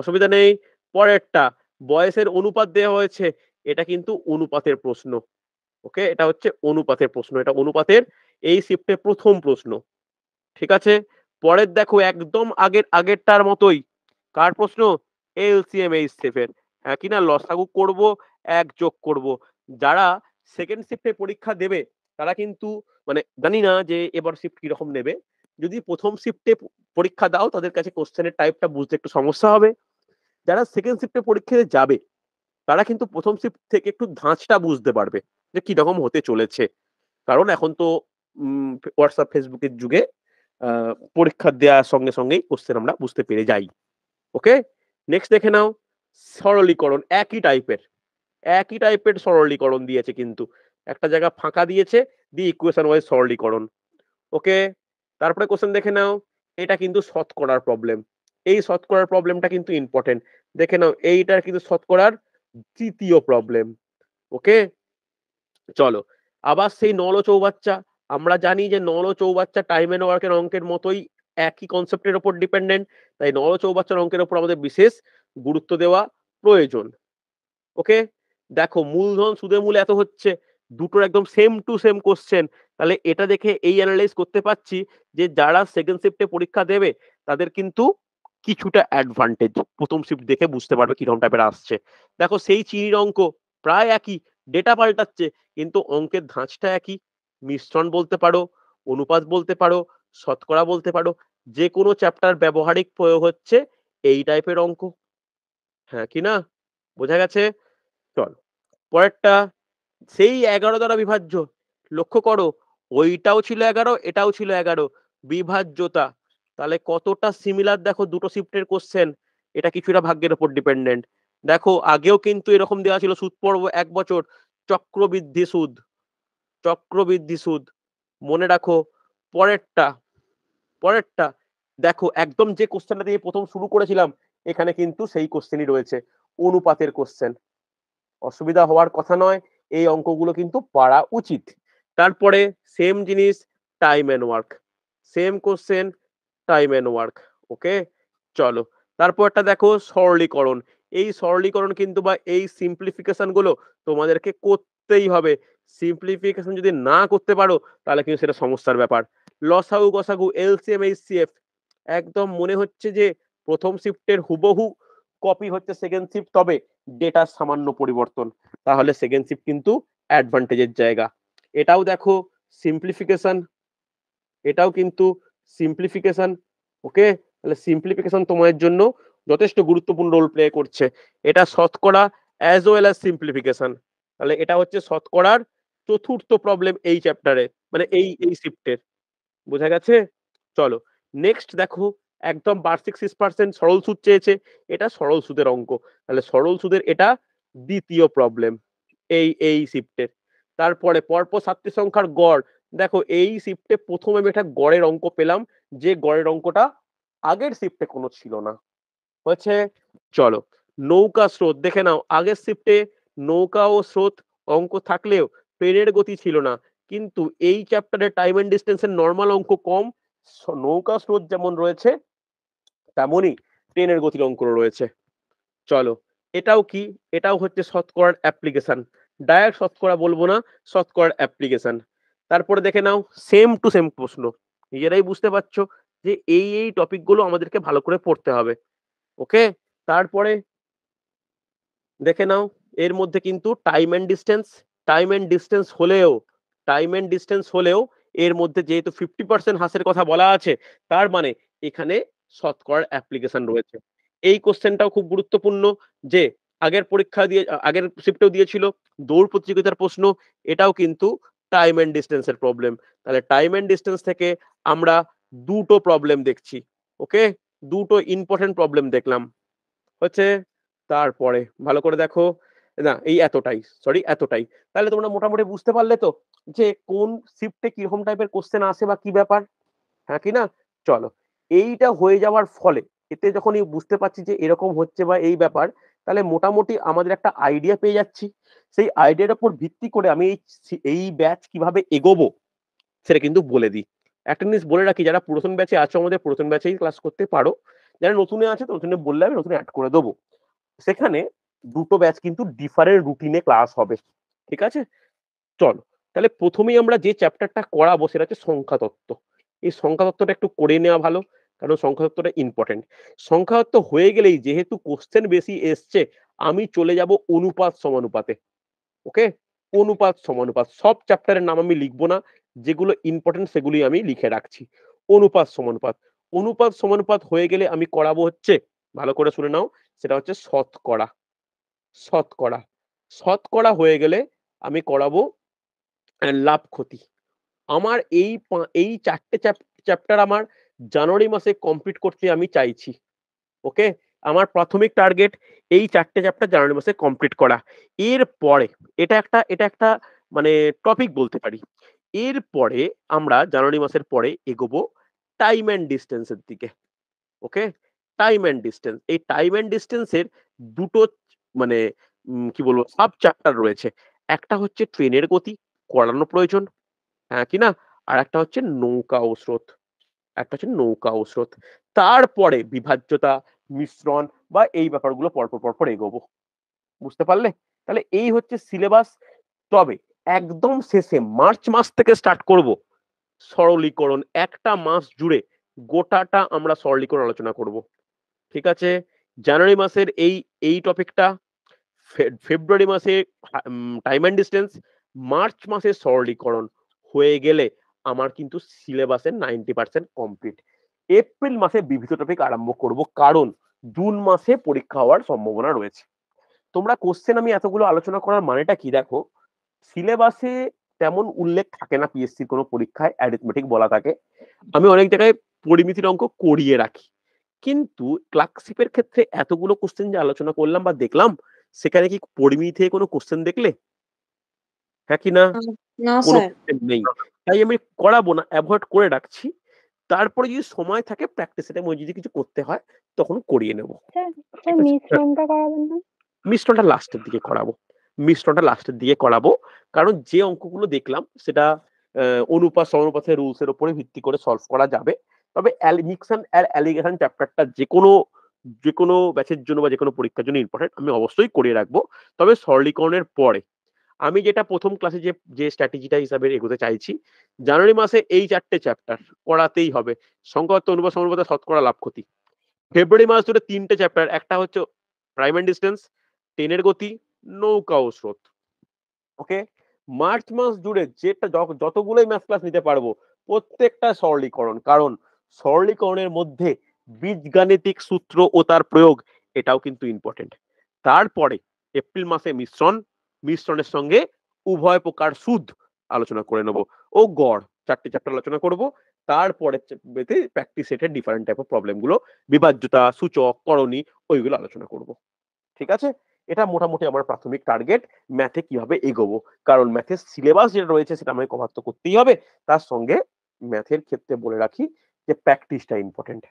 অসুবিধা নেই পরেরটা বয়সের অনুপাত দেওয়া হয়েছে এটা কিন্তু অনুপাতের প্রশ্ন ওকে এটা হচ্ছে অনুপাতের প্রশ্ন এটা অনুপাতের এই শিফটে প্রথম প্রশ্ন ঠিক আছে পরের দেখো একদম আগের আগেরটার মতোই কার প্রশ্ন এলসিএম এইচ সেফের হ্যাঁ কিনা লসাগু করব এক যোগ করব যারা সেকেন্ড শিফটে পরীক্ষা দেবে তারা কিন্তু মানে জানি না যে এবার শিফট কিরকম নেবে যদি প্রথম শিফটে পরীক্ষা দাও তাদের কাছে কোশ্চেনের টাইপটা বুঝতে একটু সমস্যা হবে যারা সেকেন্ড শিফটে পরীক্ষাতে যাবে তারা কিন্তু প্রথম শিফট থেকে একটু ধাঁচটা বুঝতে পারবে যে কিরকম হতে চলেছে কারণ এখন তো হোয়াটসঅ্যাপ ফেসবুকের যুগে পরীক্ষা দেওয়ার সঙ্গে সঙ্গেই কোশ্চেন আমরা বুঝতে পেরে যাই ওকে নেক্সট দেখে নাও সরলীকরণ একই টাইপের একই টাইপের সরলীকরণ দিয়েছে কিন্তু একটা জায়গা ফাঁকা দিয়েছে দিয়ে ইকুয়েশন ওয়াইজ সরলীকরণ ওকে তারপরে কোশ্চেন দেখে নাও এটা কিন্তু শতকরার প্রবলেম এই শতকরার প্রবলেমটা কিন্তু ইম্পর্টেন্ট দেখে নাও এইটার কিন্তু শতকরার তৃতীয় প্রবলেম ওকে চলো আবার সেই নল চৌবাচ্চা আমরা জানি যে নল চৌবাচ্চা টাইম এন্ড ওয়ার্কের অঙ্কের মতোই একই কনসেপ্টের ওপর ডিপেন্ডেন্ট তাই নল চৌবাচ্চার অঙ্কের ওপর আমাদের বিশেষ গুরুত্ব দেওয়া প্রয়োজন ওকে দেখো মূলধন সুদে মূল এত হচ্ছে দুটোর একদম সেম টু সেম কোশ্চেন তাহলে এটা দেখে এই অ্যানালাইজ করতে পারছি যে যারা সেকেন্ড শিফটে পরীক্ষা দেবে তাদের কিন্তু কিছুটা অ্যাডভান্টেজ প্রথম শিফট দেখে বুঝতে পারবে কিরকম টাইপের আসছে দেখো সেই চিনির অঙ্ক প্রায় একই ডেটা পাল্টাচ্ছে কিন্তু অঙ্কের ধাঁচটা একই মিশ্রণ বলতে পারো অনুপাত বলতে পারো শতকরা বলতে পারো যে কোনো চ্যাপ্টার ব্যবহারিক প্রয়োগ হচ্ছে এই টাইপের অঙ্ক হ্যাঁ কি না বোঝা গেছে চল পরেরটা সেই এগারো দ্বারা বিভাজ্য লক্ষ্য করো ওইটাও ছিল এগারো এটাও ছিল এগারো বিভাজ্যতা তাহলে কতটা সিমিলার দেখো দুটো শিফটের কোশ্চেন এটা কিছুটা ভাগ্যের উপর ডিপেন্ডেন্ট দেখো আগেও কিন্তু এরকম দেওয়া ছিল সুদ পর্ব এক বছর চক্রবৃদ্ধি সুদ চক্রবৃদ্ধি সুদ মনে রাখো পরেরটা পরেরটা দেখো একদম যে কোশ্চেনটা দিয়ে প্রথম শুরু করেছিলাম এখানে কিন্তু সেই কোশ্চেনই রয়েছে অনুপাতের কোশ্চেন অসুবিধা হওয়ার কথা নয় এই অঙ্কগুলো কিন্তু পারা উচিত তারপরে সেম জিনিস time and work same question time and work okay চলো তারপরটা দেখো সরলীকরণ এই সরলীকরণ কিন্তু বা এই সিম্পলিফিকেশন গুলো তোমাদেরকে করতেই হবে সিম্পলিফিকেশন যদি না করতে পারো তাহলে কিন্তু সেটা সমস্যার ব্যাপার লসাগু গসাগু এলসিএম এইচসিএফ একদম মনে হচ্ছে যে প্রথম শিফটের হুবহু কপি হচ্ছে সেকেন্ড শিফট তবে ডেটা সামান্য পরিবর্তন তাহলে সেকেন্ড শিফট কিন্তু অ্যাডভান্টেজের জায়গা এটাও দেখো সিম্পলিফিকেশন এটাও কিন্তু সিম্পলিফিকেশন ওকে তাহলে সিম্পলিফিকেশন তোমাদের জন্য যথেষ্ট গুরুত্বপূর্ণ রোল প্লে করছে এটা শতকরা অ্যাজ ওয়েল অ্যাজ সিম্পলিফিকেশন তাহলে এটা হচ্ছে শতকরার চতুর্থ প্রবলেম এই চ্যাপ্টারে মানে এই এই শিফটের বোঝা গেছে চলো নেক্সট দেখো একদম বার্ষিক সিক্স পার্সেন্ট সরল সুদ চেয়েছে এটা সরল সুদের অঙ্ক তাহলে সরল সুদের এটা দ্বিতীয় প্রবলেম এই এই শিফটের তারপরে পরপর সাতটি সংখ্যার গড় দেখো এই শিফটে প্রথমে আমি একটা গড়ের অঙ্ক পেলাম যে গড়ের অঙ্কটা আগের শিফটে কোনো ছিল না হয়েছে চলো নৌকা স্রোত দেখে নাও আগের শিফটে নৌকা ও স্রোত অঙ্ক থাকলেও পেনের গতি ছিল না কিন্তু এই চ্যাপ্টারে টাইম এন্ড ডিস্টেন্সের নর্মাল অঙ্ক কম নৌকা স্রোত যেমন রয়েছে তেমনই ট্রেনের গতির অঙ্ক রয়েছে চলো এটাও কি এটাও হচ্ছে শতকরার অ্যাপ্লিকেশন ডায়ার শতকরা বলবো না শতকরার অ্যাপ্লিকেশন তারপরে দেখে নাও সেম টু সেম প্রশ্ন নিজেরাই বুঝতে পারছো যে এই এই টপিকগুলো আমাদেরকে ভালো করে পড়তে হবে ওকে তারপরে দেখে নাও এর মধ্যে কিন্তু time and distance time and distance হলেও টাইম অ্যান্ড ডিস্টেন্স হলেও এর মধ্যে যেহেতু ফিফটি পার্সেন্ট হাসের কথা বলা আছে তার মানে এখানে শতকরার অ্যাপ্লিকেশন রয়েছে এই কোশ্চেনটাও খুব গুরুত্বপূর্ণ যে আগের পরীক্ষা দিয়ে আগের শিফটেও দিয়েছিল দৌড় প্রতিযোগিতার প্রশ্ন এটাও কিন্তু টাইম অ্যান্ড ডিস্টেন্সের প্রবলেম তাহলে টাইম অ্যান্ড ডিস্টেন্স থেকে আমরা দুটো প্রবলেম দেখছি ওকে দুটো ইম্পর্টেন্ট প্রবলেম দেখলাম হচ্ছে তারপরে ভালো করে দেখো না এই এতটাই সরি এতটাই তাহলে তোমরা মোটামুটি বুঝতে পারলে তো যে কোন শিফটে কিরকম টাইপের কোশ্চেন আসে বা কি ব্যাপার হ্যাঁ কি না চলো এইটা হয়ে যাওয়ার ফলে এতে যখন বুঝতে পারছি যে এরকম হচ্ছে বা এই ব্যাপার তাহলে মোটামুটি আমাদের একটা আইডিয়া পেয়ে যাচ্ছি সেই আইডিয়ার উপর ভিত্তি করে আমি এই ব্যাচ কিভাবে এগোবো সেটা কিন্তু বলে দিই একটা জিনিস বলে রাখি যারা পুরাতন ব্যাচে আছো আমাদের পুরাতন ব্যাচেই ক্লাস করতে পারো যারা নতুনে আছে নতুনে বললে আমি নতুন অ্যাড করে দেবো সেখানে দুটো ব্যাচ কিন্তু ডিফারেন্ট রুটিনে ক্লাস হবে ঠিক আছে চলো তাহলে প্রথমেই আমরা যে চ্যাপ্টারটা করাবো সেটা হচ্ছে সংখ্যাতত্ত্ব এই সংখ্যাতত্ত্বটা একটু করে নেওয়া ভালো কারণ সংখ্যাতত্ত্বটা ইম্পর্টেন্ট সংখ্যাতত্ত্ব হয়ে গেলেই যেহেতু কোশ্চেন বেশি এসছে আমি চলে যাব অনুপাত সমানুপাতে ওকে অনুপাত সমানুপাত সব চ্যাপ্টারের নাম আমি লিখবো না যেগুলো ইম্পর্টেন্ট সেগুলি আমি লিখে রাখছি অনুপাত সমানুপাত অনুপাত সমানুপাত হয়ে গেলে আমি করাবো হচ্ছে ভালো করে শুনে নাও সেটা হচ্ছে শতকরা শতকরা শতকরা হয়ে গেলে আমি করাবো লাভ ক্ষতি আমার এই এই চারটে চ্যাপ্টার আমার জানুয়ারি মাসে কমপ্লিট করতে আমি চাইছি ওকে আমার প্রাথমিক টার্গেট এই চারটে চ্যাপ্টার জানুয়ারি মাসে কমপ্লিট করা এর পরে এটা একটা এটা একটা মানে টপিক বলতে পারি এর পরে আমরা জানুয়ারি মাসের পরে এগোবো টাইম অ্যান্ড ডিস্টেন্সের দিকে ওকে টাইম অ্যান্ড ডিস্টেন্স এই টাইম অ্যান্ড ডিস্টেন্সের দুটো মানে কি বলবো সাব চ্যাপ্টার রয়েছে একটা হচ্ছে ট্রেনের গতি করানো প্রয়োজন হ্যাঁ কি না আর একটা হচ্ছে নৌকা ও স্রোত একটা হচ্ছে নৌকা ঔষধ তারপরে বিভাজ্যতা মিশ্রণ বা এই ব্যাপারগুলো পরপর পরপর এগোবো বুঝতে পারলে তাহলে এই হচ্ছে সিলেবাস তবে একদম শেষে মার্চ মাস থেকে স্টার্ট করব সরলীকরণ একটা মাস জুড়ে গোটাটা আমরা সরলীকরণ আলোচনা করব ঠিক আছে জানুয়ারি মাসের এই এই টপিকটা ফেব্রুয়ারি মাসে টাইম অ্যান্ড ডিস্টেন্স মার্চ মাসে সরলীকরণ হয়ে গেলে আমার কিন্তু সিলেবাসের নাইনটি পার্সেন্ট কমপ্লিট এপ্রিল মাসে বিভিন্ন টপিক আরম্ভ করব কারণ জুন মাসে পরীক্ষা হওয়ার সম্ভাবনা রয়েছে তোমরা কোশ্চেন আমি এতগুলো আলোচনা করার মানেটা কি দেখো সিলেবাসে তেমন উল্লেখ থাকে না পিএসসির কোনো পরীক্ষায় অ্যারিথমেটিক বলা থাকে আমি অনেক জায়গায় পরিমিতির অঙ্ক করিয়ে রাখি কিন্তু ক্লার্কশিপের ক্ষেত্রে এতগুলো কোশ্চেন যে আলোচনা করলাম বা দেখলাম সেখানে কি পরিমিতি কোনো কোশ্চেন দেখলে হ্যাঁ কি না কোনো নেই তাই আমি করাবো না অ্যাভয়েড করে রাখছি তারপরে যদি সময় থাকে প্র্যাকটিস এটা যদি কিছু করতে হয় তখন করিয়ে নেবো হ্যাঁ, হ্যাঁ, মিশ্রণটা লাস্টের দিকে করাবো মিশ্রণটা লাস্টের দিকে করাবো কারণ যে অঙ্কগুলো দেখলাম সেটা অনুপাত অনুপাতের রুলস এর উপরে ভিত্তি করে সলভ করা যাবে তবে মিক্সন আর অ্যালিগেশন চ্যাপ্টারটা যে কোনো যে কোনো ব্যাচের জন্য বা যে কোনো পরীক্ষার জন্য ইম্পর্টেন্ট আমি অবশ্যই করিয়ে রাখবো তবে সরলীকরণের পরে আমি যেটা প্রথম ক্লাসে যে যে স্ট্র্যাটেজিটা হিসাবে এগোতে চাইছি জানুয়ারি মাসে এই চারটে চ্যাপ্টার করাতেই হবে সংকট অনুবাদ সমনুবাদ শতকরা লাভ ক্ষতি ফেব্রুয়ারি মাস ধরে তিনটে চ্যাপ্টার একটা হচ্ছে প্রাইম অ্যান্ড ডিস্টেন্স ট্রেনের গতি নৌকা ও স্রোত ওকে মার্চ মাস জুড়ে যেটা যতগুলোই ম্যাথ ক্লাস নিতে পারবো প্রত্যেকটা সরলীকরণ কারণ সরলীকরণের মধ্যে বীজগাণিতিক সূত্র ও তার প্রয়োগ এটাও কিন্তু ইম্পর্টেন্ট তারপরে এপ্রিল মাসে মিশ্রণ মিশ্রণের সঙ্গে উভয় প্রকার সুদ আলোচনা করে নেব ও গড় চারটি চ্যাপ্টার আলোচনা করব তারপরে প্র্যাকটিস সেটের ডিফারেন্ট টাইপ অফ প্রবলেমগুলো বিভাজ্যতা সূচক করণী ওইগুলো আলোচনা করব ঠিক আছে এটা মোটামুটি আমার প্রাথমিক টার্গেট ম্যাথে কিভাবে এগোবো কারণ ম্যাথের সিলেবাস যেটা রয়েছে সেটা আমাকে কভার তো করতেই হবে তার সঙ্গে ম্যাথের ক্ষেত্রে বলে রাখি যে প্র্যাকটিসটা ইম্পর্টেন্ট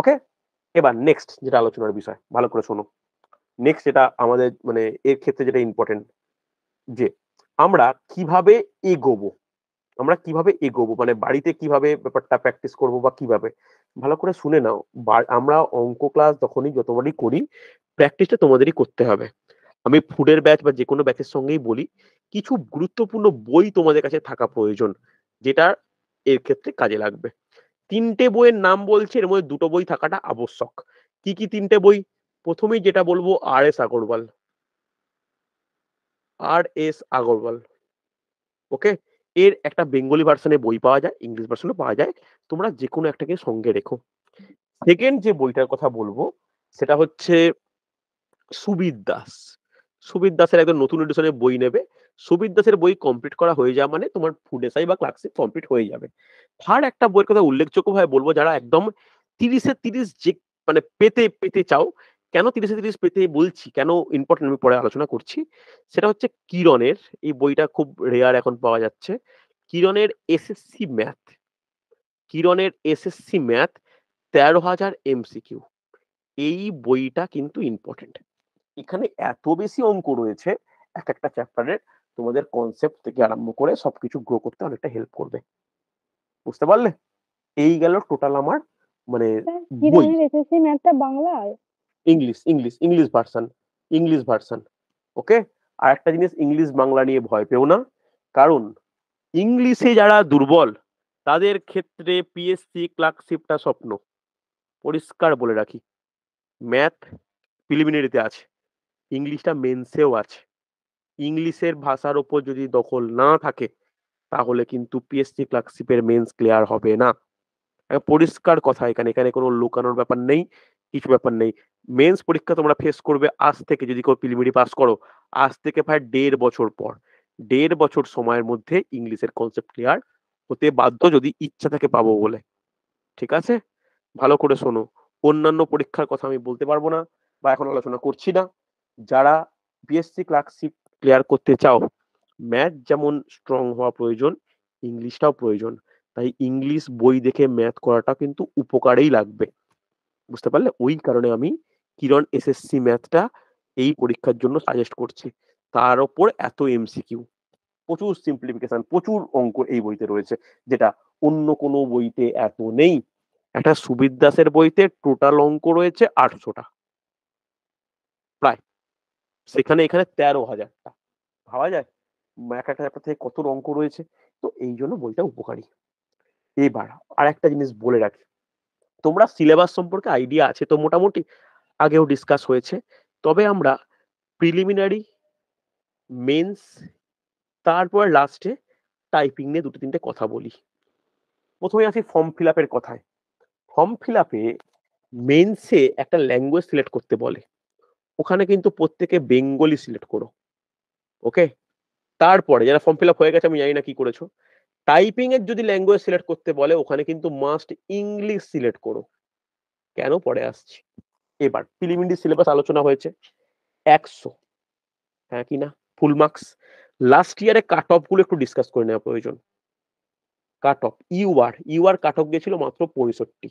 ওকে এবার নেক্সট যেটা আলোচনার বিষয় ভালো করে শোনো নেক্সট যেটা আমাদের মানে এর ক্ষেত্রে যেটা ইম্পর্টেন্ট যে আমরা কিভাবে এগোবো আমরা কিভাবে এগোবো মানে বাড়িতে কিভাবে ব্যাপারটা প্র্যাকটিস করব বা কিভাবে ভালো করে শুনে নাও আমরা অঙ্ক ক্লাস যখনই যতবারই করি প্র্যাকটিসটা তোমাদেরই করতে হবে আমি ফুডের ব্যাচ বা যে কোনো ব্যাচের সঙ্গেই বলি কিছু গুরুত্বপূর্ণ বই তোমাদের কাছে থাকা প্রয়োজন যেটা এর ক্ষেত্রে কাজে লাগবে তিনটে বইয়ের নাম বলছে এর মধ্যে দুটো বই থাকাটা আবশ্যক কি কি তিনটে বই প্রথমেই যেটা বলবো R S Aggarwal R S Aggarwal okay এর একটা বেঙ্গলি ভার্সনে বই পাওয়া যায় ইংলিশ ভার্সনে পাওয়া যায় তোমরা যে কোনো একটাকে সঙ্গে রেখো সেকেন্ড যে বইটার কথা বলবো সেটা হচ্ছে সুবির দাস সুবির দাসের একদম নতুন এডিশনের বই নেবে সুবির দাসের বই কমপ্লিট করা হয়ে যাওয়া মানে তোমার ফুড এসআই বা ক্লার্কশিপ কমপ্লিট হয়ে যাবে থার্ড একটা বইয়ের কথা উল্লেখযোগ্যভাবে বলবো যারা একদম তিরিশে তিরিশ যে মানে পেতে পেতে চাও কেন তিরিশে তিরিশ পেতে বলছি কেন ইম্পর্টেন্ট আমি পরে আলোচনা করছি সেটা হচ্ছে কিরণের এই বইটা খুব রেয়ার এখন পাওয়া যাচ্ছে কিরণের এসএসসি ম্যাথ কিরণের এসএসসি ম্যাথ তেরো হাজার এমসিকিউ এই বইটা কিন্তু ইম্পর্টেন্ট এখানে এত বেশি অঙ্ক রয়েছে এক একটা চ্যাপ্টারের তোমাদের কনসেপ্ট থেকে আরম্ভ করে সবকিছু গ্রো করতে অনেকটা হেল্প করবে বুঝতে পারলে এই গেল টোটাল আমার মানে বই এসএসসি ম্যাথটা বাংলায় English English English version English version okay আর একটা জিনিস ইংলিশ বাংলা নিয়ে ভয় পেও না কারণ ইংলিশে যারা দুর্বল তাদের ক্ষেত্রে পিএসসি ক্লার্কশিপটা স্বপ্ন পরিষ্কার বলে রাখি ম্যাথ প্রিলিমিনারিতে আছে ইংলিশটা মেন্সেও আছে ইংলিশের ভাষার ওপর যদি দখল না থাকে তাহলে কিন্তু পিএসসি ক্লার্কশিপের মেন্স ক্লিয়ার হবে না পরিষ্কার কথা এখানে এখানে কোনো লুকানোর ব্যাপার নেই কিছু ব্যাপার নেই মেন্স পরীক্ষা তোমরা ফেস করবে আজ থেকে যদি কেউ প্রিলিমিনারি পাস করো আজ থেকে প্রায় দেড় বছর পর দেড় বছর সময়ের মধ্যে ইংলিশের কনসেপ্ট ক্লিয়ার হতে বাধ্য যদি ইচ্ছা থাকে পাবো বলে ঠিক আছে ভালো করে শোনো অন্যান্য পরীক্ষার কথা আমি বলতে পারবো না বা এখন আলোচনা করছি না যারা বিএসসি ক্লার্কশিপ ক্লিয়ার করতে চাও ম্যাথ যেমন স্ট্রং হওয়া প্রয়োজন ইংলিশটাও প্রয়োজন তাই ইংলিশ বই দেখে ম্যাথ করাটা কিন্তু উপকারেই লাগবে বুঝতে পারলে ওই কারণে আমি কিরণ এসএসসি ম্যাথটা এই পরীক্ষার জন্য সাজেস্ট করছি তার ওপর এত এমসিকিউ প্রচুর সিম্পলিফিকেশন প্রচুর অঙ্ক এই বইতে রয়েছে যেটা অন্য কোনো বইতে এত নেই একটা সুবির দাসের বইতে টোটাল অঙ্ক রয়েছে আটশোটা প্রায় সেখানে এখানে তেরো হাজারটা ভাবা যায় এক একটা চ্যাপ্টার থেকে কত অঙ্ক রয়েছে তো এই জন্য বইটা উপকারী এবার আর একটা জিনিস বলে রাখি তোমরা সিলেবাস সম্পর্কে আইডিয়া আছে তো মোটামুটি আগেও ডিসকাস হয়েছে তবে আমরা প্রিলিমিনারি মেন্স তারপর লাস্টে টাইপিং নিয়ে দুটো তিনটে কথা বলি প্রথমে আসি ফর্ম ফিল আপের কথায় ফর্ম ফিল আপে মেন্সে একটা ল্যাঙ্গুয়েজ সিলেক্ট করতে বলে ওখানে কিন্তু প্রত্যেকে বেঙ্গলি সিলেক্ট করো ওকে তারপরে যারা ফর্ম ফিল আপ হয়ে গেছে আমি জানি না কি করেছো টাইপিং এর যদি ল্যাঙ্গুয়েজ সিলেক্ট করতে বলে ওখানে কিন্তু মাস্ট ইংলিশ সিলেক্ট করো কেন পরে আসছি এবার প্রিলিমিনারি সিলেবাস আলোচনা হয়েছে একশো হ্যাঁ কি না ফুল মার্কস লাস্ট ইয়ারে কাট অফ গুলো একটু ডিসকাস করে নেওয়া প্রয়োজন cut off UR UR cut off গিয়েছিল মাত্র পঁয়ষট্টি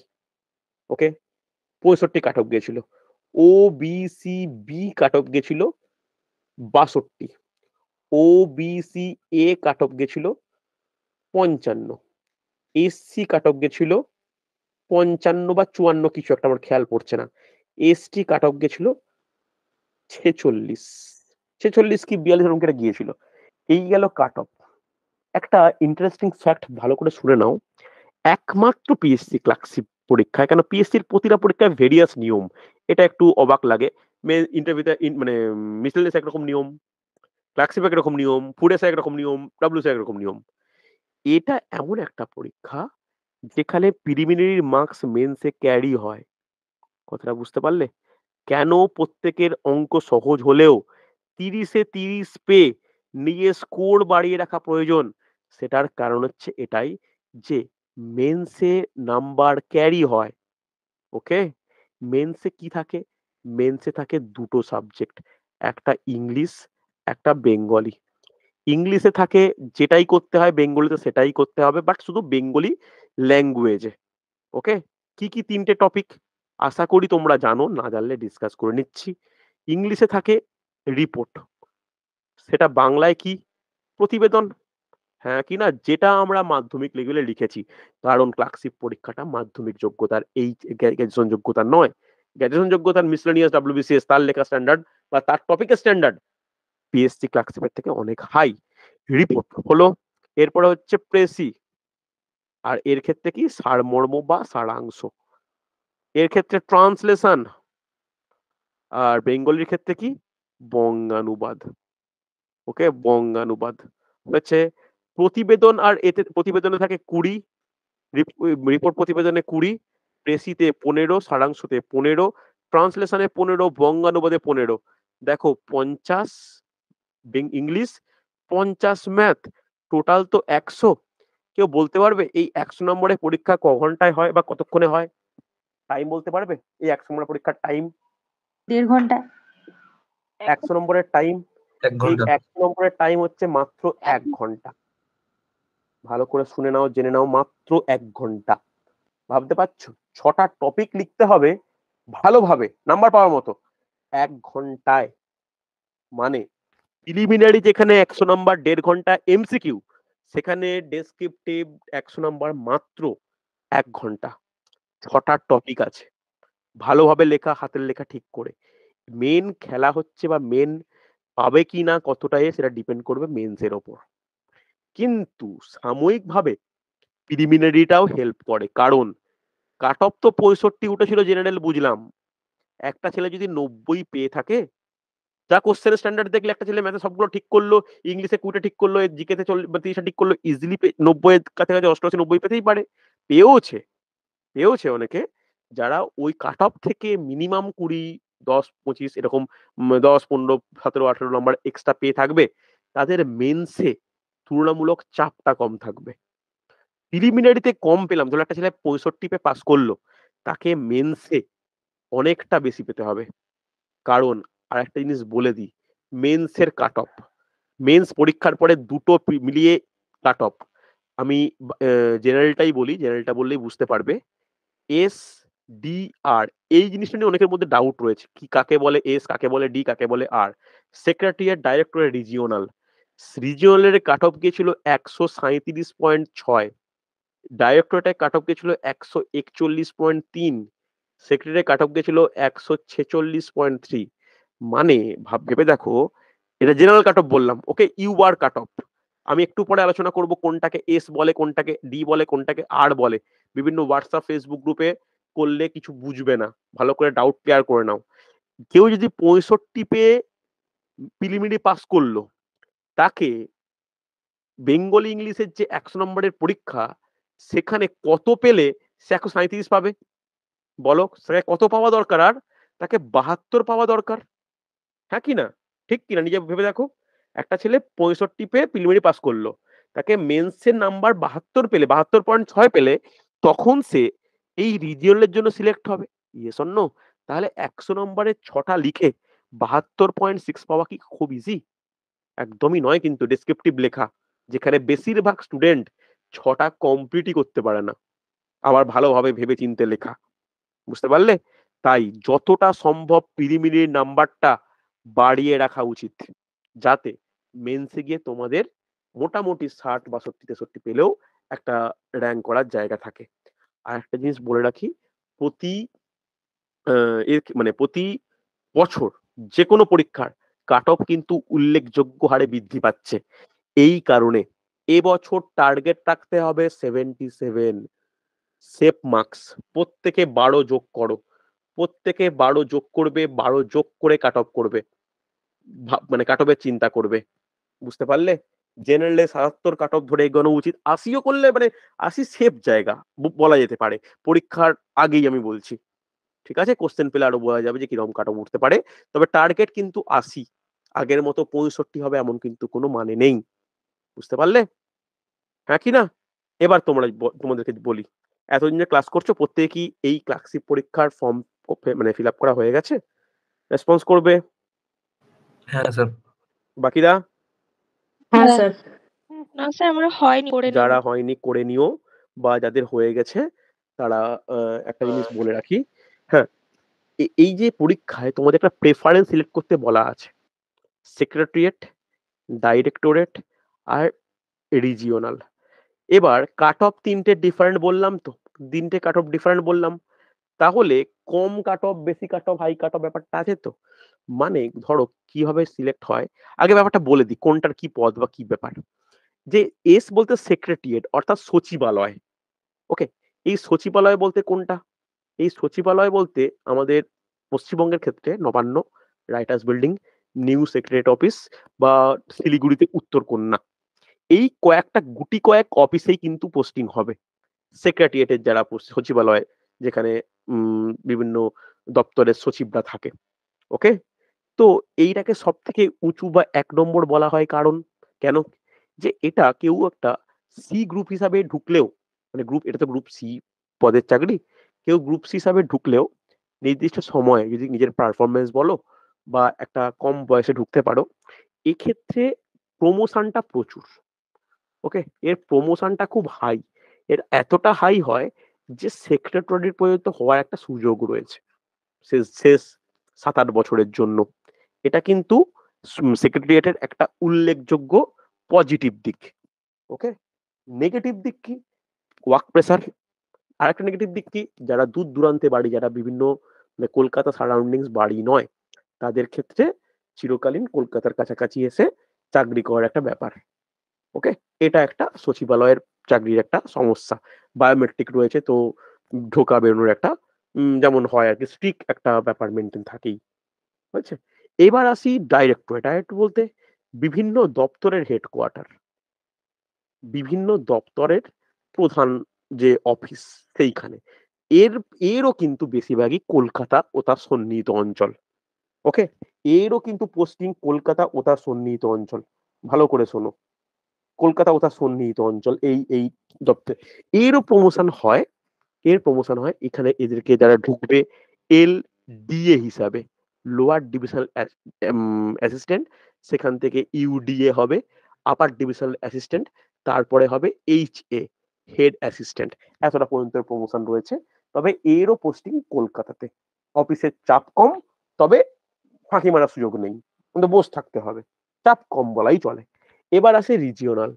ওকে পঁয়ষট্টি কাট অফ গিয়েছিল O B C B cut off গিয়েছিল বাষট্টি O B C A cut off গিয়েছিল পঞ্চান্ন এসসি কাট ছিল পঞ্চান্ন বা চুয়ান্ন কিছু একটা আমার খেয়াল পড়ছে না এসটি কাট ছিল ছেচল্লিশ ছেচল্লিশ কি বিয়াল্লিশ এরকম গিয়েছিল এই গেল কাট অফ একটা ইন্টারেস্টিং ফ্যাক্ট ভালো করে শুনে নাও একমাত্র পিএসসি ক্লার্কশিপ পরীক্ষায় কেন পিএসসির প্রতিটা পরীক্ষায় ভেরিয়াস নিয়ম এটা একটু অবাক লাগে ইন্টারভিউতে মানে মিসলেনিয়াস একরকম নিয়ম ক্লার্কশিপ একরকম নিয়ম ফুডেস একরকম নিয়ম ডাব্লিউসি একরকম নিয়ম এটা এমন একটা পরীক্ষা যেখানে প্রিলিমিনারি মার্কস মেন্সে ক্যারি হয় কথাটা বুঝতে পারলে কেন প্রত্যেকের অঙ্ক সহজ হলেও তিরিশে তিরিশ পে নিয়ে স্কোর বাড়িয়ে রাখা প্রয়োজন সেটার কারণ হচ্ছে এটাই যে মেন্সে নাম্বার ক্যারি হয় ওকে মেন্সে কি থাকে মেন্সে থাকে দুটো সাবজেক্ট একটা ইংলিশ একটা বেঙ্গলি ইংলিশে থাকে যেটাই করতে হয় বেঙ্গলিতে সেটাই করতে হবে বাট শুধু বেঙ্গলি ল্যাঙ্গুয়েজে ওকে কি কি তিনটে টপিক আশা করি তোমরা জানো না জানলে ডিসকাস করে নিচ্ছি ইংলিশে থাকে রিপোর্ট সেটা বাংলায় কি প্রতিবেদন হ্যাঁ কি না যেটা আমরা মাধ্যমিক লেভেলে লিখেছি কারণ ক্লার্কশিপ পরীক্ষাটা মাধ্যমিক যোগ্যতার এই গ্র্যাজুয়েশন যোগ্যতা নয় গ্র্যাজুয়েশন যোগ্যতার মিসলেনিয়াস ডাব্লিউবিসিএস তার লেখা স্ট্যান্ডার্ড বা তার টপিকের স্ট্যান্ডার্ড পিএসসি ক্লার্কশিপের থেকে অনেক হাই রিপোর্ট হলো এরপরে হচ্ছে প্রেসি আর এর ক্ষেত্রে কি সারমর্ম বা সারাংশ এর ক্ষেত্রে ট্রান্সলেশন আর বেঙ্গলির ক্ষেত্রে কি বঙ্গানুবাদ ওকে বঙ্গানুবাদ হচ্ছে প্রতিবেদন আর এতে প্রতিবেদনে থাকে কুড়ি রিপোর্ট প্রতিবেদনে কুড়ি প্রেসিতে পনেরো সারাংশতে পনেরো ট্রান্সলেশনে পনেরো বঙ্গানুবাদে পনেরো দেখো পঞ্চাশ ইংলিশ পঞ্চাশ ম্যাথ টোটাল তো একশো কেউ বলতে পারবে এই একশো নম্বরের পরীক্ষা ক ঘন্টায় হয় বা কতক্ষণে হয় টাইম বলতে পারবে এই একশো নম্বরের পরীক্ষার টাইম দেড় ঘন্টা একশো নম্বরের টাইম একশো নম্বরের টাইম হচ্ছে মাত্র এক ঘন্টা ভালো করে শুনে নাও জেনে নাও মাত্র এক ঘন্টা ভাবতে পারছো ছটা টপিক লিখতে হবে ভালোভাবে নাম্বার পাওয়ার মতো এক ঘন্টায় মানে প্রিলিমিনারি যেখানে একশো নাম্বার দেড় ঘন্টা এমসিকিউ সেখানে ডেসক্রিপটিভ একশো নাম্বার মাত্র এক ঘন্টা ছটা টপিক আছে ভালোভাবে লেখা হাতের লেখা ঠিক করে মেন খেলা হচ্ছে বা মেন পাবে কি না কতটা সেটা ডিপেন্ড করবে মেন্সের ওপর কিন্তু সাময়িকভাবে প্রিলিমিনারিটাও হেল্প করে কারণ কাট অফ তো পঁয়ষট্টি উঠেছিল জেনারেল বুঝলাম একটা ছেলে যদি নব্বই পেয়ে থাকে যা কোশ্চেন স্ট্যান্ডার্ড দেখলে একটা ছেলে ম্যাথে সবগুলো ঠিক করলো ইংলিশে কুড়িটা ঠিক করলো জিকেতে মানে তিরিশটা ঠিক করলো ইজিলি নব্বই কাছাকাছি অষ্টআশি নব্বই পেতেই পারে পেয়েওছে পেয়েওছে অনেকে যারা ওই কাট অফ থেকে মিনিমাম কুড়ি দশ পঁচিশ এরকম দশ পনেরো সতেরো আঠেরো নম্বর এক্সট্রা পেয়ে থাকবে তাদের মেন্সে তুলনামূলক চাপটা কম থাকবে প্রিলিমিনারিতে কম পেলাম ধরো একটা ছেলে পঁয়ষট্টি পে পাস করলো তাকে মেন্সে অনেকটা বেশি পেতে হবে কারণ আর একটা জিনিস বলে দিই মেন্সের কাট অফ মেন্স পরীক্ষার পরে দুটো মিলিয়ে কাট অফ আমি জেনারেলটাই বলি জেনারেলটা বললেই বুঝতে পারবে এস ডি আর এই জিনিসটা নিয়ে অনেকের মধ্যে ডাউট রয়েছে কি কাকে বলে এস কাকে বলে ডি কাকে বলে আর সেক্রেটারিয়ার ডাইরেক্টর রিজিওনাল রিজিওনালের কাট অফ গিয়েছিল একশো সাঁত্রিশ পয়েন্ট ছয় ডাইরেক্টরেটের কাট অফ গিয়েছিল একশো একচল্লিশ পয়েন্ট তিন সেক্রেটারি কাট অফ গিয়েছিল একশো ছেচল্লিশ পয়েন্ট থ্রি মানে ভাব ভেবে দেখো এটা জেনারেল কাট অফ বললাম okay you R cut off আমি একটু পরে আলোচনা করব কোনটাকে এস বলে কোনটাকে ডি বলে কোনটাকে আর বলে বিভিন্ন হোয়াটসঅ্যাপ ফেসবুক গ্রুপে করলে কিছু বুঝবে না ভালো করে ডাউট ক্লিয়ার করে নাও কেউ যদি পঁয়ষট্টি পেয়ে প্রিলিমিনারি পাস করলো তাকে বেঙ্গলি ইংলিশের যে একশো নম্বরের পরীক্ষা সেখানে কত পেলে সে একশো সাঁত্রিশ পাবে বলো সেখানে কত পাওয়া দরকার আর তাকে বাহাত্তর পাওয়া দরকার হ্যাঁ কি না ঠিক কিনা নিজে ভেবে দেখো একটা ছেলে পঁয়ষট্টি পেয়ে প্রিলিমিনারি পাস করলো তাকে মেন্সের নাম্বার বাহাত্তর পেলে বাহাত্তর পয়েন্ট ছয় পেলে তখন সে এই রিজিয়নের জন্য সিলেক্ট হবে ইয়ে শোন তাহলে একশো নম্বরে ছটা লিখে বাহাত্তর পয়েন্ট সিক্স পাওয়া কি খুব ইজি একদমই নয় কিন্তু ডিসক্রিপটিভ লেখা যেখানে বেশিরভাগ স্টুডেন্ট ছটা কমপ্লিটই করতে পারে না আবার ভালোভাবে ভেবে চিনতে লেখা বুঝতে পারলে তাই যতটা সম্ভব প্রিলিমিনারি নাম্বারটা বাড়িয়ে রাখা উচিত যাতে মেন্সে গিয়ে তোমাদের মোটামুটি ষাট বাষট্টি তেষট্টি পেলেও একটা র্যাঙ্ক করার জায়গা থাকে আর একটা জিনিস বলে রাখি প্রতি মানে প্রতি বছর যে কোনো পরীক্ষার কাট অফ কিন্তু উল্লেখযোগ্য হারে বৃদ্ধি পাচ্ছে এই কারণে এবছর টার্গেট রাখতে হবে সেভেন্টি সেভেন সেফ মার্কস প্রত্যেকে বারো যোগ করো প্রত্যেকে বারো যোগ করবে বারো যোগ করে কাট অফ করবে মানে কাট অফের চিন্তা করবে বুঝতে পারলে জেনারেলে সাতাত্তর কাট অফ ধরে এগোনো উচিত আশিও করলে মানে আশি সেফ জায়গা বলা যেতে পারে পরীক্ষার আগেই আমি বলছি ঠিক আছে কোশ্চেন পেলে আরো বলা যাবে যে কিরকম কাট অফ উঠতে পারে তবে টার্গেট কিন্তু আশি আগের মতো পঁয়ষট্টি হবে এমন কিন্তু কোনো মানে নেই বুঝতে পারলে হ্যাঁ কি না এবার তোমরা তোমাদেরকে বলি এতদিন যে ক্লাস করছো প্রত্যেকে কি এই ক্লার্কশিপ পরীক্ষার ফর্ম মানে ফিল আপ করা হয়ে গেছে রেসপন্স করবে হ্যাঁ স্যার বাকিরা হ্যাঁ স্যার না স্যার আমরা হয়নি করে যারা হয়নি করে নিও বা যাদের হয়ে গেছে তারা একটা জিনিস বলে রাখি হ্যাঁ এই যে পরীক্ষায় তোমাদের একটা প্রেফারেন্স সিলেক্ট করতে বলা আছে সেক্রেটারিয়েট ডাইরেক্টরেট আর রিজিওনাল এবার কাট অফ তিনটে ডিফারেন্ট বললাম তো তিনটে কাট অফ ডিফারেন্ট বললাম তাহলে কম কাট অফ বেশি cut off high cut off ব্যাপারটা আছে তো মানে ধরো কিভাবে সিলেক্ট হয় আগে ব্যাপারটা বলে দিই কোনটার কি পদ বা কি ব্যাপার যে এস বলতে সেক্রেটারিয়েট অর্থাৎ সচিবালয় ওকে এই সচিবালয় বলতে কোনটা এই সচিবালয় বলতে আমাদের পশ্চিমবঙ্গের ক্ষেত্রে Nabanna Writers building new secretariat office বা শিলিগুড়িতে উত্তরকন্যা এই কয়েকটা গুটি কয়েক অফিসেই কিন্তু পোস্টিং হবে সেক্রেটারিয়েটের যারা সচিবালয় যেখানে বিভিন্ন দপ্তরের সচিবরা থাকে ওকে তো এইটাকে সব থেকে উঁচু বা এক নম্বর বলা হয় কারণ কেন যে এটা কেউ একটা সি গ্রুপ হিসাবে ঢুকলেও মানে গ্রুপ এটা তো গ্রুপ সি পদের চাকরি কেউ গ্রুপ সি হিসাবে ঢুকলেও নির্দিষ্ট সময়ে যদি নিজের পারফরমেন্স বলো বা একটা কম বয়সে ঢুকতে পারো এক্ষেত্রে প্রমোশনটা প্রচুর ওকে এর প্রমোশনটা খুব হাই এর এতটা হাই হয় যে সেক্রেটারি পর্যন্ত হওয়ার একটা সুযোগ রয়েছে শেষ শেষ সাত আট বছরের জন্য এটা কিন্তু সেক্রেটারিয়েটের একটা উল্লেখযোগ্য পজিটিভ দিক ওকে নেগেটিভ দিক কি ওয়ার্ক প্রেশার আর একটা নেগেটিভ দিক কি যারা দূর দূরান্তে বাড়ি যারা বিভিন্ন মানে কলকাতা সারাউন্ডিংস বাড়ি নয় তাদের ক্ষেত্রে চিরকালীন কলকাতার কাছাকাছি এসে চাকরি করার একটা ব্যাপার ওকে এটা একটা সচিবালয়ের চাকরির একটা সমস্যা বায়োমেট্রিক রয়েছে তো ঢোকা বেরোনোর একটা যেমন হয় আর কি স্ট্রিক একটা ব্যাপার মেনটেন থাকেই হয়েছে এবার আসি ডাইরেক্টরেট ডাইরেক্ট বলতে বিভিন্ন দপ্তরের হেডকোয়ার্টার বিভিন্ন দপ্তরের প্রধান যে অফিস সেইখানে এর এরও কিন্তু বেশিরভাগই কলকাতা ও তার সন্নিহিত অঞ্চল ওকে এরও কিন্তু পোস্টিং কলকাতা ও তার সন্নিহিত অঞ্চল ভালো করে শোনো কলকাতা ও তার সন্নিহিত অঞ্চল এই এই দপ্তর এরও প্রমোশন হয় এর প্রমোশন হয় এখানে এদেরকে যারা ঢুকবে এল ডিএ হিসাবে লোয়ার ডিভিশনাল অ্যাসিস্ট্যান্ট সেখান থেকে ইউডিএ হবে আপার ডিভিশনাল অ্যাসিস্ট্যান্ট তারপরে হবে এইচ এ হেড অ্যাসিস্ট্যান্ট এতটা পর্যন্ত প্রমোশন রয়েছে তবে এরও পোস্টিং কলকাতাতে অফিসের চাপ কম তবে ফাঁকি মারার সুযোগ নেই কিন্তু বসে থাকতে হবে চাপ কম বলাই চলে এবার আসে রিজিওনাল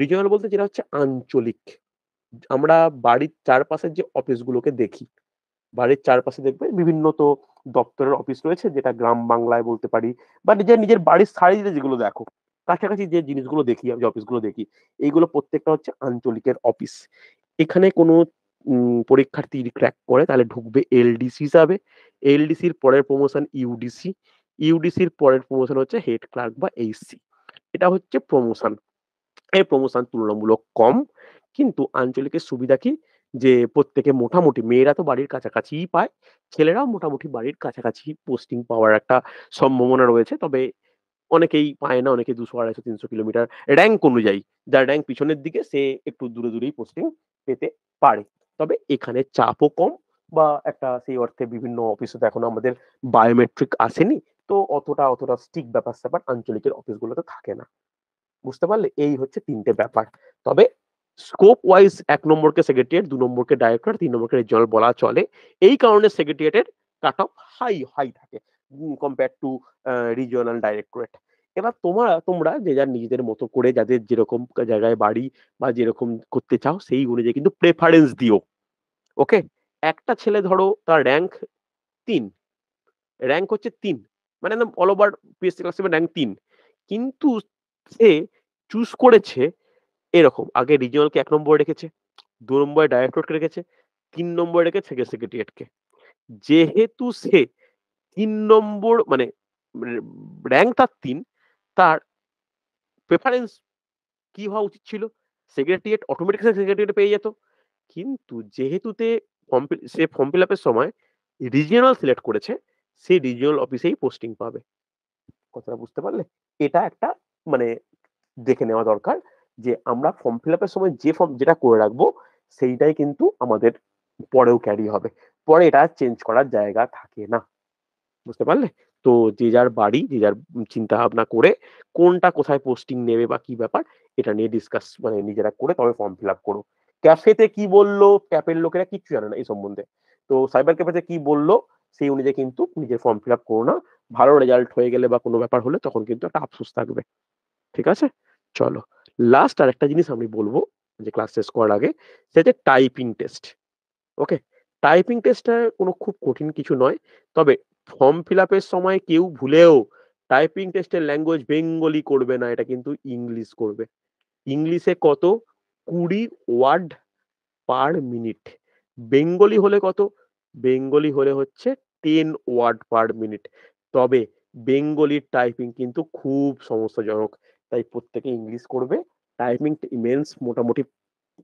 রিজিওনাল বলতে যেটা হচ্ছে আঞ্চলিক আমরা বাড়ির চারপাশের যে অফিসগুলোকে দেখি বাড়ির চারপাশে দেখবে বিভিন্ন তো দপ্তরের অফিস রয়েছে যেটা গ্রাম বাংলায় বলতে পারি বা নিজের নিজের বাড়ির সারিতে যেগুলো দেখো কাছাকাছি যে জিনিসগুলো দেখি যে অফিসগুলো দেখি এইগুলো প্রত্যেকটা হচ্ছে আঞ্চলিকের অফিস এখানে কোনো পরীক্ষার্থী যদি ক্র্যাক করে তাহলে ঢুকবে এলডিসি হিসাবে এলডিসির পরের প্রমোশন ইউডিসি ইউডিসির পরের প্রমোশন হচ্ছে হেড ক্লার্ক বা এইসি এটা হচ্ছে প্রমোশন এই প্রমোশন তুলনামূলক কম কিন্তু আঞ্চলিকের সুবিধা কি যে প্রত্যেকে মোটামুটি মেয়েরা তো বাড়ির কাছাকাছিই পায় ছেলেরাও মোটামুটি বাড়ির কাছাকাছি পোস্টিং পাওয়ার একটা সম্ভাবনা রয়েছে তবে অনেকেই পায় না অনেকে দুশো আড়াইশো তিনশো কিলোমিটার র্যাঙ্ক অনুযায়ী যার র্যাঙ্ক পিছনের দিকে সে একটু দূরে দূরেই পোস্টিং পেতে পারে তবে এখানে চাপও কম বা একটা সেই অর্থে বিভিন্ন অফিসে তো এখন আমাদের বায়োমেট্রিক আসেনি তো অতটা অতটা স্টিক ব্যাপার স্যাপার আঞ্চলিকের অফিসগুলোতে থাকে না বুঝতে পারলে এই হচ্ছে তিনটে ব্যাপার তবে স্কোপ ওয়াইজ এক নম্বরকে সেক্রেটারিয়েট দু নম্বরকে ডাইরেক্টর তিন নম্বরকে রিজনাল বলা চলে এই কারণে সেক্রেটারিয়েটের কাট অফ হাই হাই থাকে কম্পেয়ার টু রিজনাল ডাইরেক্টরেট এবার তোমরা তোমরা যে যার নিজেদের মতো করে যাদের যেরকম জায়গায় বাড়ি বা যেরকম করতে চাও সেই অনুযায়ী কিন্তু প্রেফারেন্স দিও ওকে একটা ছেলে ধরো তার র্যাঙ্ক তিন র্যাঙ্ক হচ্ছে তিন মানে একদম all over PSC seven rank তিন কিন্তু সে চুজ করেছে এরকম আগে রিজিওনালকে এক নম্বরে রেখেছে দু নম্বরে ডাইরেক্টরকে রেখেছে তিন নম্বরে রেখেছে সেক্রেটারিয়েটকে যেহেতু সে তিন নম্বর মানে র্যাঙ্ক তার তিন তার প্রেফারেন্স কি হওয়া উচিত ছিল সেক্রেটারিয়েট অটোমেটিক সেক্রেটারিয়েট পেয়ে যেত কিন্তু যেহেতু তে ফর্ম সে ফর্ম ফিল আপের সময় রিজিওনাল সিলেক্ট করেছে সে রিজিওনাল অফিসেই পোস্টিং পাবে কথাটা বুঝতে পারলে এটা একটা মানে দেখে নেওয়া দরকার যে আমরা ফর্ম ফিল আপের সময় যে ফর্ম যেটা করে রাখবো সেইটাই কিন্তু আমাদের পরেও ক্যারি হবে পরে এটা চেঞ্জ করার জায়গা থাকে না বুঝতে পারলে তো যে যার বাড়ি যে যার চিন্তা ভাবনা করে কোনটা কোথায় পোস্টিং নেবে বা কি ব্যাপার এটা নিয়ে ডিসকাস মানে নিজেরা করে তবে ফর্ম ফিল আপ করো ক্যাফেতে কি বললো ক্যাফের লোকেরা কিচ্ছু জানে না এই সম্বন্ধে তো সাইবার ক্যাফেতে কি বললো সেই অনুযায়ী কিন্তু নিজের ফর্ম ফিল আপ করো না ভালো রেজাল্ট হয়ে গেলে বা কোনো ব্যাপার হলে তখন কিন্তু একটা আফসোস থাকবে ঠিক আছে চলো লাস্ট আর একটা জিনিস আমি বলবো যে ক্লাস শেষ করার আগে সেটা টাইপিং টেস্ট ওকে টাইপিং টেস্টটা কোনো খুব কঠিন কিছু নয় তবে ফর্ম ফিল আপের সময় কেউ ভুলেও টাইপিং টেস্টের ল্যাঙ্গুয়েজ বেঙ্গলি করবে না এটা কিন্তু ইংলিশ করবে ইংলিশে কত কুড়ি ওয়ার্ড পার মিনিট বেঙ্গলি হলে কত বেঙ্গলি হলে হচ্ছে টেন ওয়ার্ড পার মিনিট তবে বেঙ্গলির টাইপিং কিন্তু খুব সমস্যাজনক তাই প্রত্যেকে ইংলিশ করবে টাইপিং ইমেন্স মোটামুটি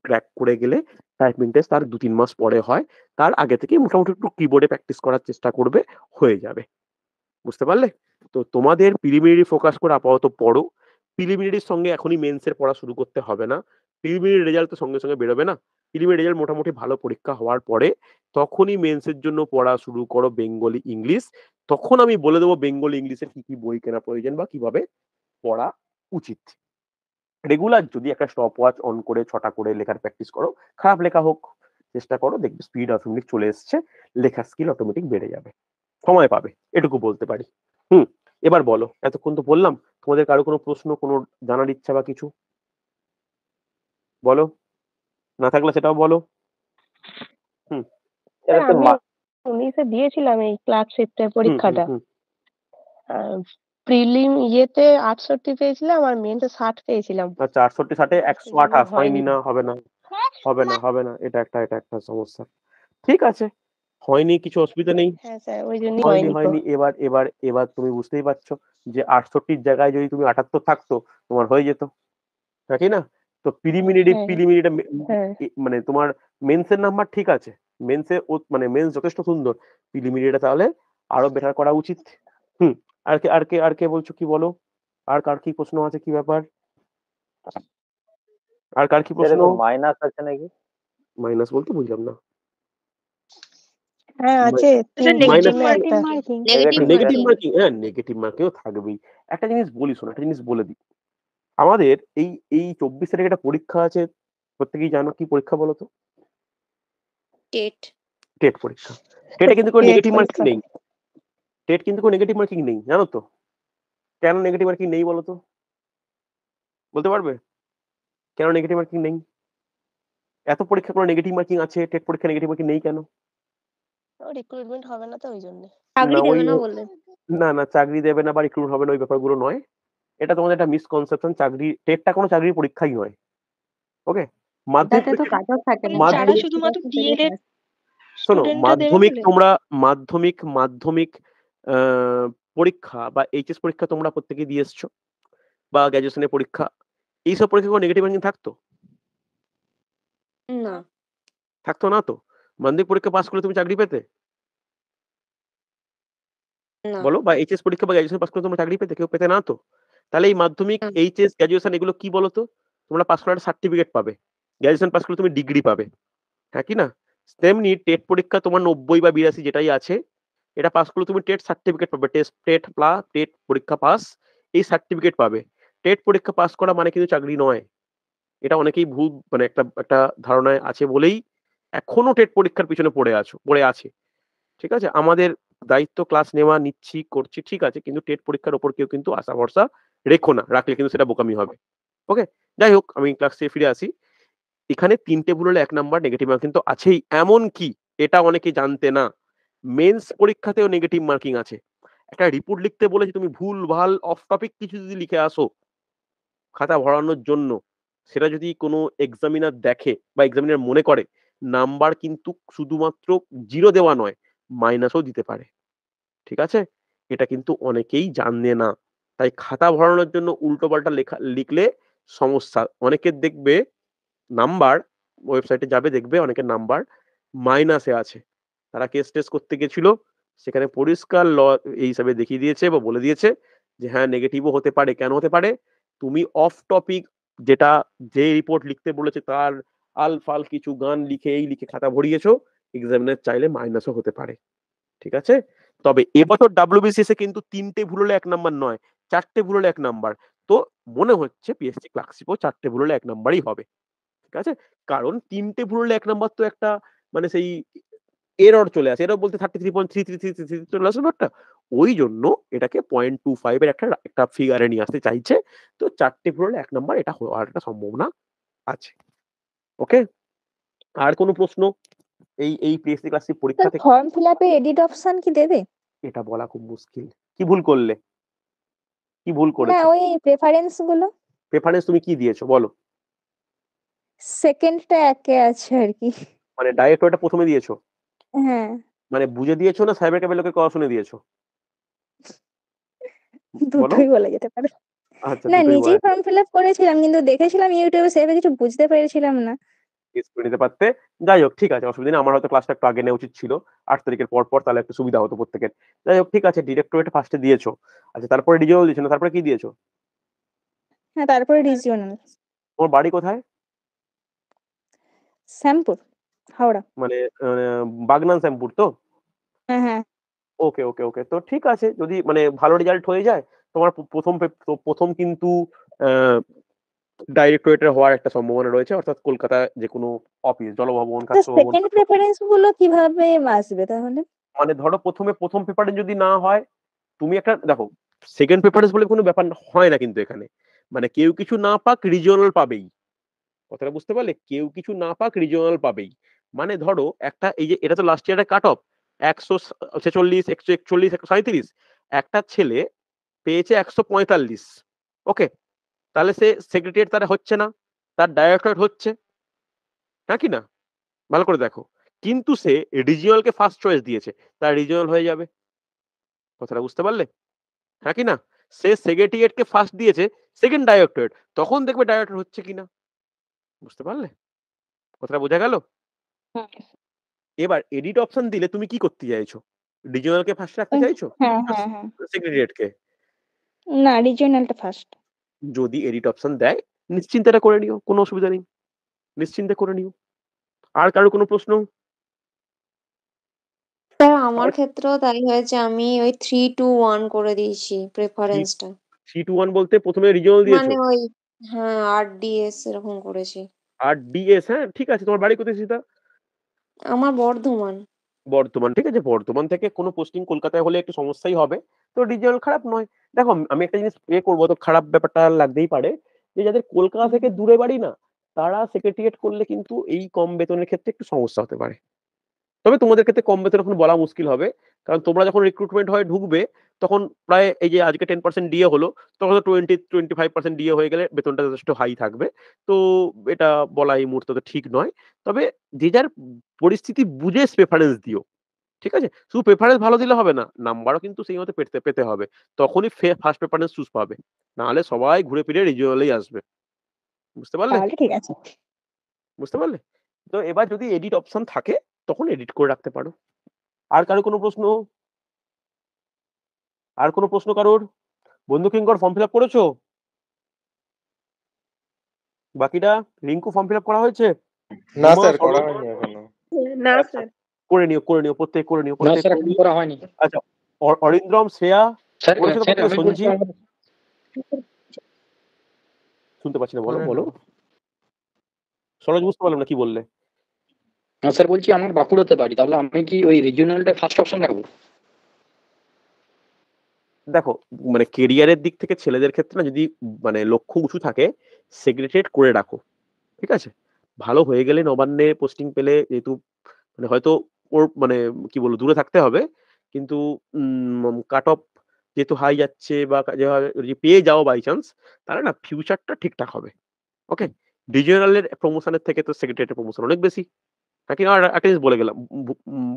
ক্র্যাক করে গেলে টাইপিং টেস্ট তার দু তিন মাস পরে হয় তার আগে থেকে মোটামুটি একটু কিবোর্ডে প্র্যাকটিস করার চেষ্টা করবে হয়ে যাবে বুঝতে পারলে তো তোমাদের প্রিলিমিনারি ফোকাস করে আপাতত পড়ো প্রিলিমিনারির সঙ্গে এখনই মেন্সের পড়া শুরু করতে হবে না প্রিলিমিনারি রেজাল্ট তো সঙ্গে সঙ্গে বেরোবে না প্রিলিমের রেজাল্ট মোটামুটি ভালো পরীক্ষা হওয়ার পরে তখনই মেন্সের জন্য পড়া শুরু করো বেঙ্গলি ইংলিশ তখন আমি বলে দেবো বেঙ্গলি ইংলিশের কি কি বই কেনা প্রয়োজন বা কিভাবে পড়া উচিত রেগুলার যদি একটা স্টপ ওয়াচ অন করে ছটা করে লেখার প্র্যাকটিস করো খারাপ লেখা হোক চেষ্টা করো দেখবে স্পিড অটোমেটিক চলে এসছে লেখার স্কিল অটোমেটিক বেড়ে যাবে সময় পাবে এটুকু বলতে পারি হুম এবার বলো এতক্ষণ তো বললাম তোমাদের কারো কোনো প্রশ্ন কোনো জানার ইচ্ছা বা কিছু বলো না থাকলে সেটাও বলো হুম উনিশে দিয়েছিলাম এই ক্লার্কশিপটা পরীক্ষাটা প্রিলিম ইয়েতে আটষট্টি পেয়েছিলাম আর মেনতে ষাট পেয়েছিলাম আচ্ছা আটষট্টি ষাটে একশো আঠাশ হয়নি না হবে না হবে না হবে না এটা একটা এটা একটা সমস্যা ঠিক আছে হয়নি কিছু অসুবিধা নেই হ্যাঁ হয়নি হয়নি এবার এবার এবার তুমি বুঝতেই পারছো যে আটষট্টির জায়গায় যদি তুমি আটাত্তর থাকতো তোমার হয়ে যেত নাকি না তো প্রিলিমিনারি হ্যাঁ। প্রিলিমিনারিটা হ্যাঁ। মানে তোমার মেন্সের নাম্বার ঠিক আছে মেন্সে মানে মেন্স যথেষ্ট সুন্দর প্রিলিমিনারিটা তাহলে আরো বেটার করা উচিত হুম আর কে আর কে আর কে বলছো কি বলো আর কার কি প্রশ্ন আছে কি ব্যাপার আর কার কি আচ্ছা, প্রশ্ন মাইনাস আছে নাকি মাইনাস বলতে বুঝলাম না হ্যাঁ আছে নেগেটিভ আচ্ছা, মার্কিং হ্যাঁ নেগেটিভ থাকবেই একটা জিনিস বলি শোনো একটা জিনিস বলে দিই আমাদের এই এই চব্বিশ তারিখ একটা পরীক্ষা আছে প্রত্যেকেই জানো কি পরীক্ষা বলো তো টেট টেট পরীক্ষা টেটে কিন্তু কোনো নেগেটিভ মার্কিং নেই টেট কিন্তু কোনো নেগেটিভ মার্কিং নেই জানো তো কেন নেগেটিভ মার্কিং নেই বলো তো বলতে পারবে কেন নেগেটিভ মার্কিং নেই এত পরীক্ষা কোনো নেগেটিভ মার্কিং আছে টেট পরীক্ষা নেগেটিভ মার্কিং নেই কেন রিক্রুটমেন্ট হবে না তো ওই জন্য চাকরি দেবে না বললেন না না চাকরি দেবে না বা রিক্রুট হবে না ওই ব্যাপারগুলো নয় এটা তোমাদের একটা মিসকনসেপশন চাকরি টেটটা কোনো চাকরির পরীক্ষাই হয় ওকে মাধ্যমিক হ্যাঁ। তোমরা মাধ্যমিক মাধ্যমিক পরীক্ষা বা এইচএস পরীক্ষা তোমরা প্রত্যেকে দিয়ে এসছো বা গ্র্যাজুয়েশনের পরীক্ষা এইসব পরীক্ষা নেগেটিভ র্যাঙ্কিং থাকতো না থাকতো না তো মাধ্যমিক পরীক্ষা পাস করলে তুমি চাকরি পেতে বলো বা এইচএস পরীক্ষা বা গ্র্যাজুয়েশন পাস করলে তোমরা চাকরি পেতে কেউ পেতে না তো তাহলে এই মাধ্যমিক এইচএস গ্রাজুয়েশন এগুলো কি বলতো তোমরা পাস করার সার্টিফিকেট পাবে গ্রাজুয়েশন পাস করলে তুমি ডিগ্রি পাবে হ্যাঁ কি না তেমনি টেট পরীক্ষা তোমার নব্বই বা বিরাশি যেটাই আছে এটা পাস করলে তুমি টেট সার্টিফিকেট পাবে টেস্ট টেট প্লা টেট পরীক্ষা পাস এই সার্টিফিকেট পাবে টেট পরীক্ষা পাস করা মানে কিন্তু চাকরি নয় এটা অনেকেই ভুল মানে একটা একটা ধারণায় আছে বলেই এখনো টেট পরীক্ষার পিছনে পড়ে আছো পড়ে আছে ঠিক আছে আমাদের দায়িত্ব ক্লাস নেওয়া নিচ্ছি করছি ঠিক আছে কিন্তু টেট পরীক্ষার ওপর কেউ কিন্তু আশা ভরসা রেখো না রাখলে কিন্তু সেটা বোকামি হবে ওকে যাই হোক আমি ক্লাস থেকে ফিরে আসি এখানে তিনটে ভুল হলে এক নাম্বার নেগেটিভ মার্ক কিন্তু আছেই এমন কি এটা অনেকে জানতে না মেন্স পরীক্ষাতেও নেগেটিভ মার্কিং আছে একটা রিপোর্ট লিখতে বলেছে তুমি ভুল ভাল অফ টপিক কিছু যদি লিখে আসো খাতা ভরানোর জন্য সেটা যদি কোনো এক্সামিনার দেখে বা এক্সামিনার মনে করে নাম্বার কিন্তু শুধুমাত্র জিরো দেওয়া নয় মাইনাসও দিতে পারে ঠিক আছে এটা কিন্তু অনেকেই জানে না তাই খাতা ভরানোর জন্য উল্টো পাল্টা লেখা লিখলে সমস্যা অনেকে দেখবে নাম্বার ওয়েবসাইটে যাবে দেখবে অনেকের নাম্বার মাইনাসে আছে তারা কেস টেস করতে গেছিল সেখানে পরিষ্কার ল এই হিসাবে দেখিয়ে দিয়েছে বা বলে দিয়েছে যে হ্যাঁ নেগেটিভও হতে পারে কেন হতে পারে তুমি অফ টপিক যেটা যে রিপোর্ট লিখতে বলেছে তার আলফাল কিছু গান লিখে এই লিখে খাতা ভরিয়েছো এক্সামিনার চাইলে মাইনাসও হতে পারে ঠিক আছে তবে এবছর ডাব্লিউবিসিএস এ কিন্তু তিনটে ভুল হলে এক নাম্বার নয় চারটে ভুল হলে এক নাম্বার তো মনে হচ্ছে পিএসসি ক্লার্কশিপও চারটে ভুল হলে এক নাম্বারই হবে ঠিক আছে কারণ তিনটে ভুল হলে এক নাম্বার তো একটা মানে সেই এরর চলে আসে এরর বলতে thirty three point three three three three three চলে আসে ব্যাপারটা ওই জন্য এটাকে পয়েন্ট টু ফাইভের একটা একটা ফিগারে নিয়ে আসতে চাইছে তো চারটে ভুল হলে এক নাম্বার এটা হওয়ার একটা সম্ভাবনা আছে ওকে আর কোনো প্রশ্ন এই এই পিএসসি ক্লাসিক পরীক্ষা থেকে ফর্ম ফিল আপে এডিট অপশন কি দেবে এটা বলা খুব মুশকিল কি ভুল করলে কি ভুল হ্যাঁ, করেছো হ্যাঁ ওই প্রেফারেন্স গুলো প্রেফারেন্স তুমি কি দিয়েছো বলো সেকেন্ডটা একে আছে আর কি মানে ডাইরেক্ট ওটা প্রথমে দিয়েছো হ্যাঁ মানে বুঝে দিয়েছো না সাইবার ক্যাফে লোকে কথা শুনে দিয়েছো দুটোই বলা যেতে পারে আচ্ছা, না নিজেই ফর্ম ফিল আপ করেছিলাম কিন্তু দেখেছিলাম ইউটিউবে সেভাবে কিছু বুঝতে পেরেছিলাম না মিস করে নিতে পারতে যাই হোক ঠিক আছে অসুবিধা নেই আমার হয়তো ক্লাসটা একটু আগে নেওয়া উচিত ছিল আট তারিখের পর পর তাহলে একটু সুবিধা হতো প্রত্যেকের যাই হোক ঠিক আছে ডিরেক্টরেট ফার্স্টে দিয়েছো আচ্ছা তারপরে রিজিওনাল দিয়েছো না তারপরে কি দিয়েছো হ্যাঁ তারপরে রিজিওনাল তোমার বাড়ি কোথায় শ্যামপুর হাওড়া মানে, মানে বাগনান শ্যামপুর তো হ্যাঁ হ্যাঁ ওকে ওকে ওকে তো ঠিক আছে যদি মানে ভালো রেজাল্ট হয়ে যায় তোমার প্রথম প্রথম কিন্তু ডাইরেক্টরেটের হওয়ার একটা সম্ভাবনা রয়েছে অর্থাৎ কলকাতা যে কোনো অফিস জলভবন সেকেন্ড প্রেফারেন্স গুলো কিভাবে আসবে তাহলে মানে ধরো প্রথমে প্রথম প্রেফারেন্স যদি না হয় তুমি একটা দেখো সেকেন্ড প্রেফারেন্স বলে কোনো ব্যাপার হয় না কিন্তু এখানে মানে কেউ কিছু না পাক রিজিওনাল পাবেই কথাটা বুঝতে পারলে কেউ কিছু না পাক রিজিওনাল পাবেই মানে ধরো একটা এই যে এটা তো লাস্ট ইয়ারের কাট অফ একশো ছেচল্লিশ একশো একচল্লিশ একশো সাঁত্রিশ একটা ছেলে পেয়েছে একশো পঁয়তাল্লিশ ওকে তাহলে সে সেক্রেটারিয়েট তারা হচ্ছে না তার ডাইরেক্টরেট হচ্ছে নাকি হ্যাঁ না ভালো করে দেখো কিন্তু সে রিজিওনালকে ফার্স্ট চয়েস দিয়েছে তার রিজিওনাল হয়ে যাবে কথাটা বুঝতে পারলে নাকি হ্যাঁ না সে সেক্রেটারিয়েটকে ফার্স্ট দিয়েছে সেকেন্ড ডাইরেক্টরেট তখন দেখবে ডাইরেক্টর হচ্ছে কিনা বুঝতে পারলে কথাটা বোঝা গেল হ্যাঁ। এবার এডিট অপশন দিলে তুমি কি করতে চাইছো রিজিওনালকে ফার্স্ট রাখতে চাইছো সেক্রেটারিয়েটকে না রিজিওনালটা ফার্স্ট যদি এডিট অপশন দেয় নিশ্চিন্তাটা করে নিও কোনো অসুবিধা নেই নিশ্চিন্তা করে নিও আর কারো কোনো প্রশ্ন আমার ক্ষেত্রেও তাই হয়েছে আমি ওই থ্রি টু ওয়ান করে দিয়েছি প্রেফারেন্সটা থ্রি টু ওয়ান বলতে প্রথমে রিজিওনাল দিয়েছো মানে ওই হ্যাঁ আর ডিএস এরকম করেছি আর ডিএস হ্যাঁ ঠিক আছে তোমার বাড়ি কোথায় সীতা আমার বর্ধমান বর্তমান ঠিক আছে বর্তমান থেকে কোনো পোস্টিং কলকাতায় হলে একটু সমস্যাই হবে তো রিজাল্ট খারাপ নয় দেখো আমি একটা জিনিস এ করবো তো খারাপ ব্যাপারটা লাগতেই পারে যে যাদের কলকাতা থেকে দূরে বাড়ি না তারা সেক্রেটারিয়েট করলে কিন্তু এই কম বেতনের ক্ষেত্রে একটু সমস্যা হতে পারে তবে তোমাদের ক্ষেত্রে কম বেতন এখন বলা মুশকিল হবে কারণ তোমরা যখন রিক্রুটমেন্ট হয়ে ঢুকবে তখন প্রায় এই যে আজকে টেন পার্সেন্ট ডিএ হলো তখন তো twenty twenty five percent DA হয়ে গেলে বেতনটা যথেষ্ট হাই থাকবে তো এটা বলা এই মুহূর্তে ঠিক নয় তবে যে যার পরিস্থিতি বুঝে প্রেফারেন্স দিও ঠিক আছে শুধু প্রেফারেন্স ভালো দিলে হবে না নাম্বারও কিন্তু সেই মতো পেতে পেতে হবে তখনই ফার্স্ট প্রেফারেন্স চুজ পাবে নাহলে সবাই ঘুরে ফিরে রিজুয়ালেই আসবে বুঝতে পারলে ঠিক আছে বুঝতে পারলে তো এবার যদি এডিট অপশন থাকে তখন এডিট করে রাখতে পারো আর কারো কোনো প্রশ্ন আর কোনো প্রশ্ন কারোর বন্ধু কিঙ্কর ফর্ম ফিল আপ করেছো বাকিটা লিঙ্কু ফর্ম ফিল আপ করা হয়েছে না স্যার করা হয়নি এখনো না আচ্ছা, স্যার করে নিও করে নিও প্রত্যেক করে নিও প্রত্যেক করা হয়নি আচ্ছা অরিন্দ্রম শ্রেয়া সঞ্জীব শুনতে পাচ্ছি না বলো হ্যাঁ। বলো সরোজ বুঝতে পারলাম না কি বললে না স্যার বলছি আমার বাঁকুড়াতে বাড়ি তাহলে আমি কি ওই রিজিওনালটা ফার্স্ট অপশন রাখবো দেখো মানে কেরিয়ারের দিক থেকে ছেলেদের ক্ষেত্রে না যদি মানে লক্ষ্য উঁচু থাকে সেগ্রেটেড করে রাখো ঠিক আছে ভালো হয়ে গেলে নবান্নে পোস্টিং পেলে যেহেতু মানে হয়তো ওর মানে কি বলবো দূরে থাকতে হবে কিন্তু কাট অফ যেহেতু হাই যাচ্ছে বা যদি পেয়ে যাও বাই চান্স তাহলে না ফিউচারটা ঠিকঠাক হবে ওকে ডিজিটালের প্রমোশনের থেকে তো সেক্রেটারি প্রমোশন অনেক বেশি নাকি আর একটা জিনিস বলে গেলাম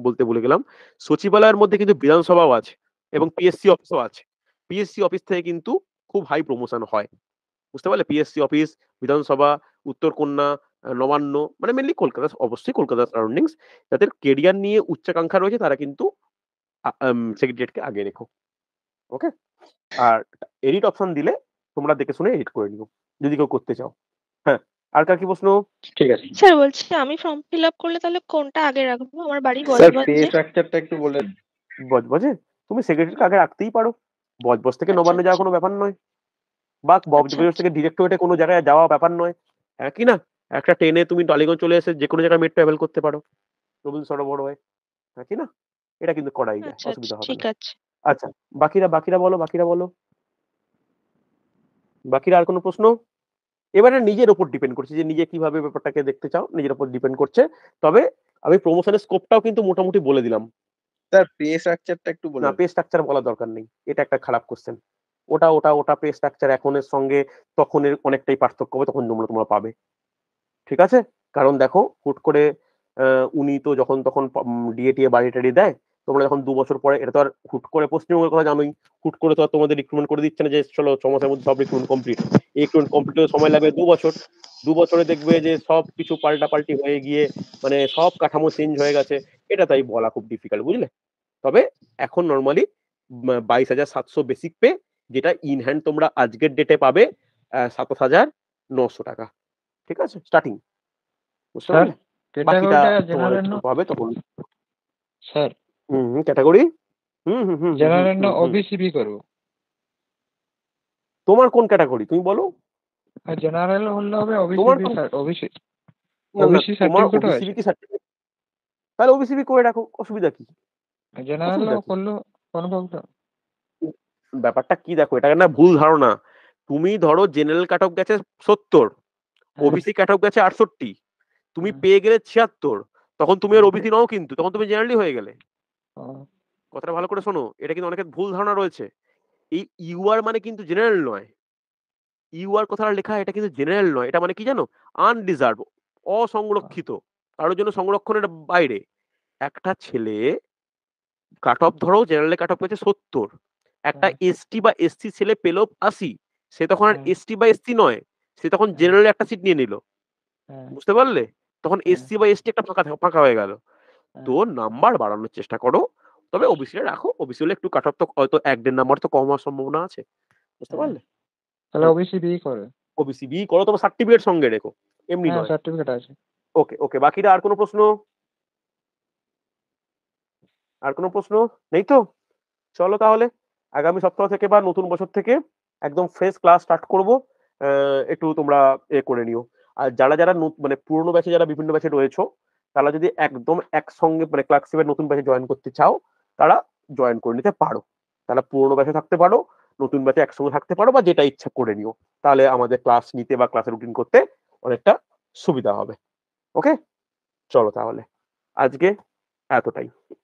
বলতে বলে গেলাম সচিবালয়ের মধ্যে কিন্তু বিধানসভাও আছে এবং পিএসসি অফিসও আছে পিএসসি অফিস থেকে কিন্তু খুব হাই প্রমোশন হয় বুঝতে পারলে পিএসসি অফিস বিধানসভা উত্তরকন্যা নবান্ন মানে মেনলি কলকাতা অবশ্যই কলকাতা সারাউন্ডিংস যাদের কেরিয়ার নিয়ে উচ্চাকাঙ্ক্ষা রয়েছে তারা কিন্তু সেক্রেটারিয়েটকে আগে রেখো ওকে আর এডিট অপশন দিলে তোমরা দেখে শুনে এডিট করে নিও যদি কেউ করতে চাও হ্যাঁ আর কার কি প্রশ্ন ঠিক আছে স্যার বলছি আমি ফর্ম ফিল আপ করলে তাহলে কোনটা আগে রাখবো আমার বাড়ি বজবজে স্যার পে স্ট্রাকচারটা একটু বলে বজবজে তুমি সেক্রেটারিকে আগে রাখতেই পারো বজবজ থেকে আচ্ছা। নবান্ন যাওয়া কোনো ব্যাপার নয় বা বজবজ আচ্ছা, আচ্ছা। থেকে ডিরেক্টরেটে কোনো জায়গায় যাওয়া ব্যাপার নয় হ্যাঁ কি না একটা ট্রেনে তুমি টলিগঞ্জ চলে এসে যে কোনো জায়গায় মেট ট্রাভেল করতে পারো রবীন্দ্র সরোবর হয়ে হ্যাঁ কি না এটা কিন্তু করাই যায় অসুবিধা হবে ঠিক আছে আচ্ছা বাকিরা বাকিরা বলো বাকিরা বলো বাকিরা আর কোনো প্রশ্ন এবারে নিজের ওপর ডিপেন্ড করছে যে নিজে কিভাবে ব্যাপারটাকে দেখতে চাও নিজের ওপর ডিপেন্ড করছে তবে আমি প্রমোশনের স্কোপটাও কিন্তু মোটামুটি বলে দিলাম তার পে স্ট্রাকচারটা একটু বলুন না পে স্ট্রাকচার বলা দরকার নেই এটা একটা খারাপ কোশ্চেন ওটা ওটা ওটা পে স্ট্রাকচার এখনের সঙ্গে তখনের অনেকটাই পার্থক্য হবে তখন তোমরা তোমরা পাবে ঠিক আছে কারণ দেখো হুট করে উনি তো যখন তখন ডিএ টিএ বাড়ি টাড়ি দেয় তোমরা যখন দু বছর পরে এটা তো আর হুট করে পশ্চিমবঙ্গের কথা জানোই হুট করে তো আর তোমাদের রিক্রুটমেন্ট করে দিচ্ছে না যে চলো ছ মাসের মধ্যে সব রিক্রুটমেন্ট কমপ্লিট এই রিক্রুটমেন্ট কমপ্লিট হতে সময় লাগবে দু বছর দু বছরে দেখবে যে সব কিছু পাল্টাপাল্টি হয়ে গিয়ে মানে সব কাঠামো চেঞ্জ হয়ে গেছে এটা তাই বলা খুব ডিফিকাল্ট বুঝলে তবে এখন নর্মালি বাইশ হাজার সাতশো বেসিক পে যেটা ইন হ্যান্ড তোমরা আজকের ডেটে পাবে সাতাশ হাজার নশো টাকা ঠিক আছে স্টার্টিং বুঝতে পারলে বাকিটা তোমার পাবে তখন স্যার ক্যাটাগরি জেনারেল না ওবিসিবি করব তোমার কোন ক্যাটাগরি তুমি বলো জেনারেল হলে হবে OBC B sir OBC OBC certificate তাহলে ওবিসিবি করে রাখো অসুবিধা কি জেনারেল করলো ব্যাপারটা কি দেখো এটা না ভুল ধারণা তুমি ধরো জেনারেল কাট অফ গেছে সত্তর ওবিসি কাট অফ গেছে আটষট্টি তুমি হ্যাঁ। পেয়ে গেলে ছিয়াত্তর তখন তুমি আর ওবিসি হ্যাঁ। নাও কিন্তু তখন তুমি জেনারেলি হয়ে গেলে কথাটা ভালো করে শোনো। এটা কিন্তু অনেকের ভুল ধারণা রয়েছে। এই ইউআর মানে কিন্তু জেনারেল নয়। ইউআর কথাটা লেখা এটা কিন্তু জেনারেল নয়। এটা মানে কি জানো? আনডিজার্ভ আচ্ছা। অসংরক্ষিত। কারোর জন্য সংরক্ষণের বাইরে। একটা ছেলে কাট অফ ধরো জেনারেলে কাট অফ পেয়েছে সত্তর একটা এসটি হ্যাঁ। বা এসসি ছেলে পেল ৮০ সে তখন আর এসটি হ্যাঁ। বা এসসি নয়। সে তখন হ্যাঁ। জেনারেলে একটা সিট নিয়ে নিল। বুঝতে পারলে? তখন এসসি বা এসটি একটা ফাঁকা ফাঁকা হয়ে গেল। তো নাম্বার বাড়ানোর চেষ্টা করো তবে ওবিসি রাখো ওবিসি হলে একটু কাট অফ তো হয়তো এক দেড় নাম্বার তো কম হওয়ার সম্ভাবনা আছে বুঝতে হ্যাঁ। পারলে তাহলে ওবিসি বি করে ওবিসি বি করো তবে সার্টিফিকেট সঙ্গে রেখো এমনি হ্যাঁ, নয় সার্টিফিকেট আছে ওকে ওকে বাকিটা আর কোনো প্রশ্ন আর কোনো প্রশ্ন নেই তো চলো তাহলে আগামী সপ্তাহ থেকে বা নতুন বছর থেকে একদম ফ্রেশ ক্লাস স্টার্ট করব একটু তোমরা এ করে নিও আর যারা যারা মানে পুরনো ব্যাচে যারা বিভিন্ন ব্যাচে রয়েছো তারা যদি একদম একসঙ্গে মানে ক্লার্কশিপের নতুন ব্যাচে জয়েন করতে চাও তারা জয়েন করে নিতে পারো তারা পুরোনো ব্যাচে থাকতে পারো নতুন ব্যাচে একসঙ্গে থাকতে পারো বা যেটা ইচ্ছা করে নিও তাহলে আমাদের ক্লাস নিতে বা ক্লাসে রুটিন করতে অনেকটা সুবিধা হবে ওকে চলো তাহলে আজকে এতটাই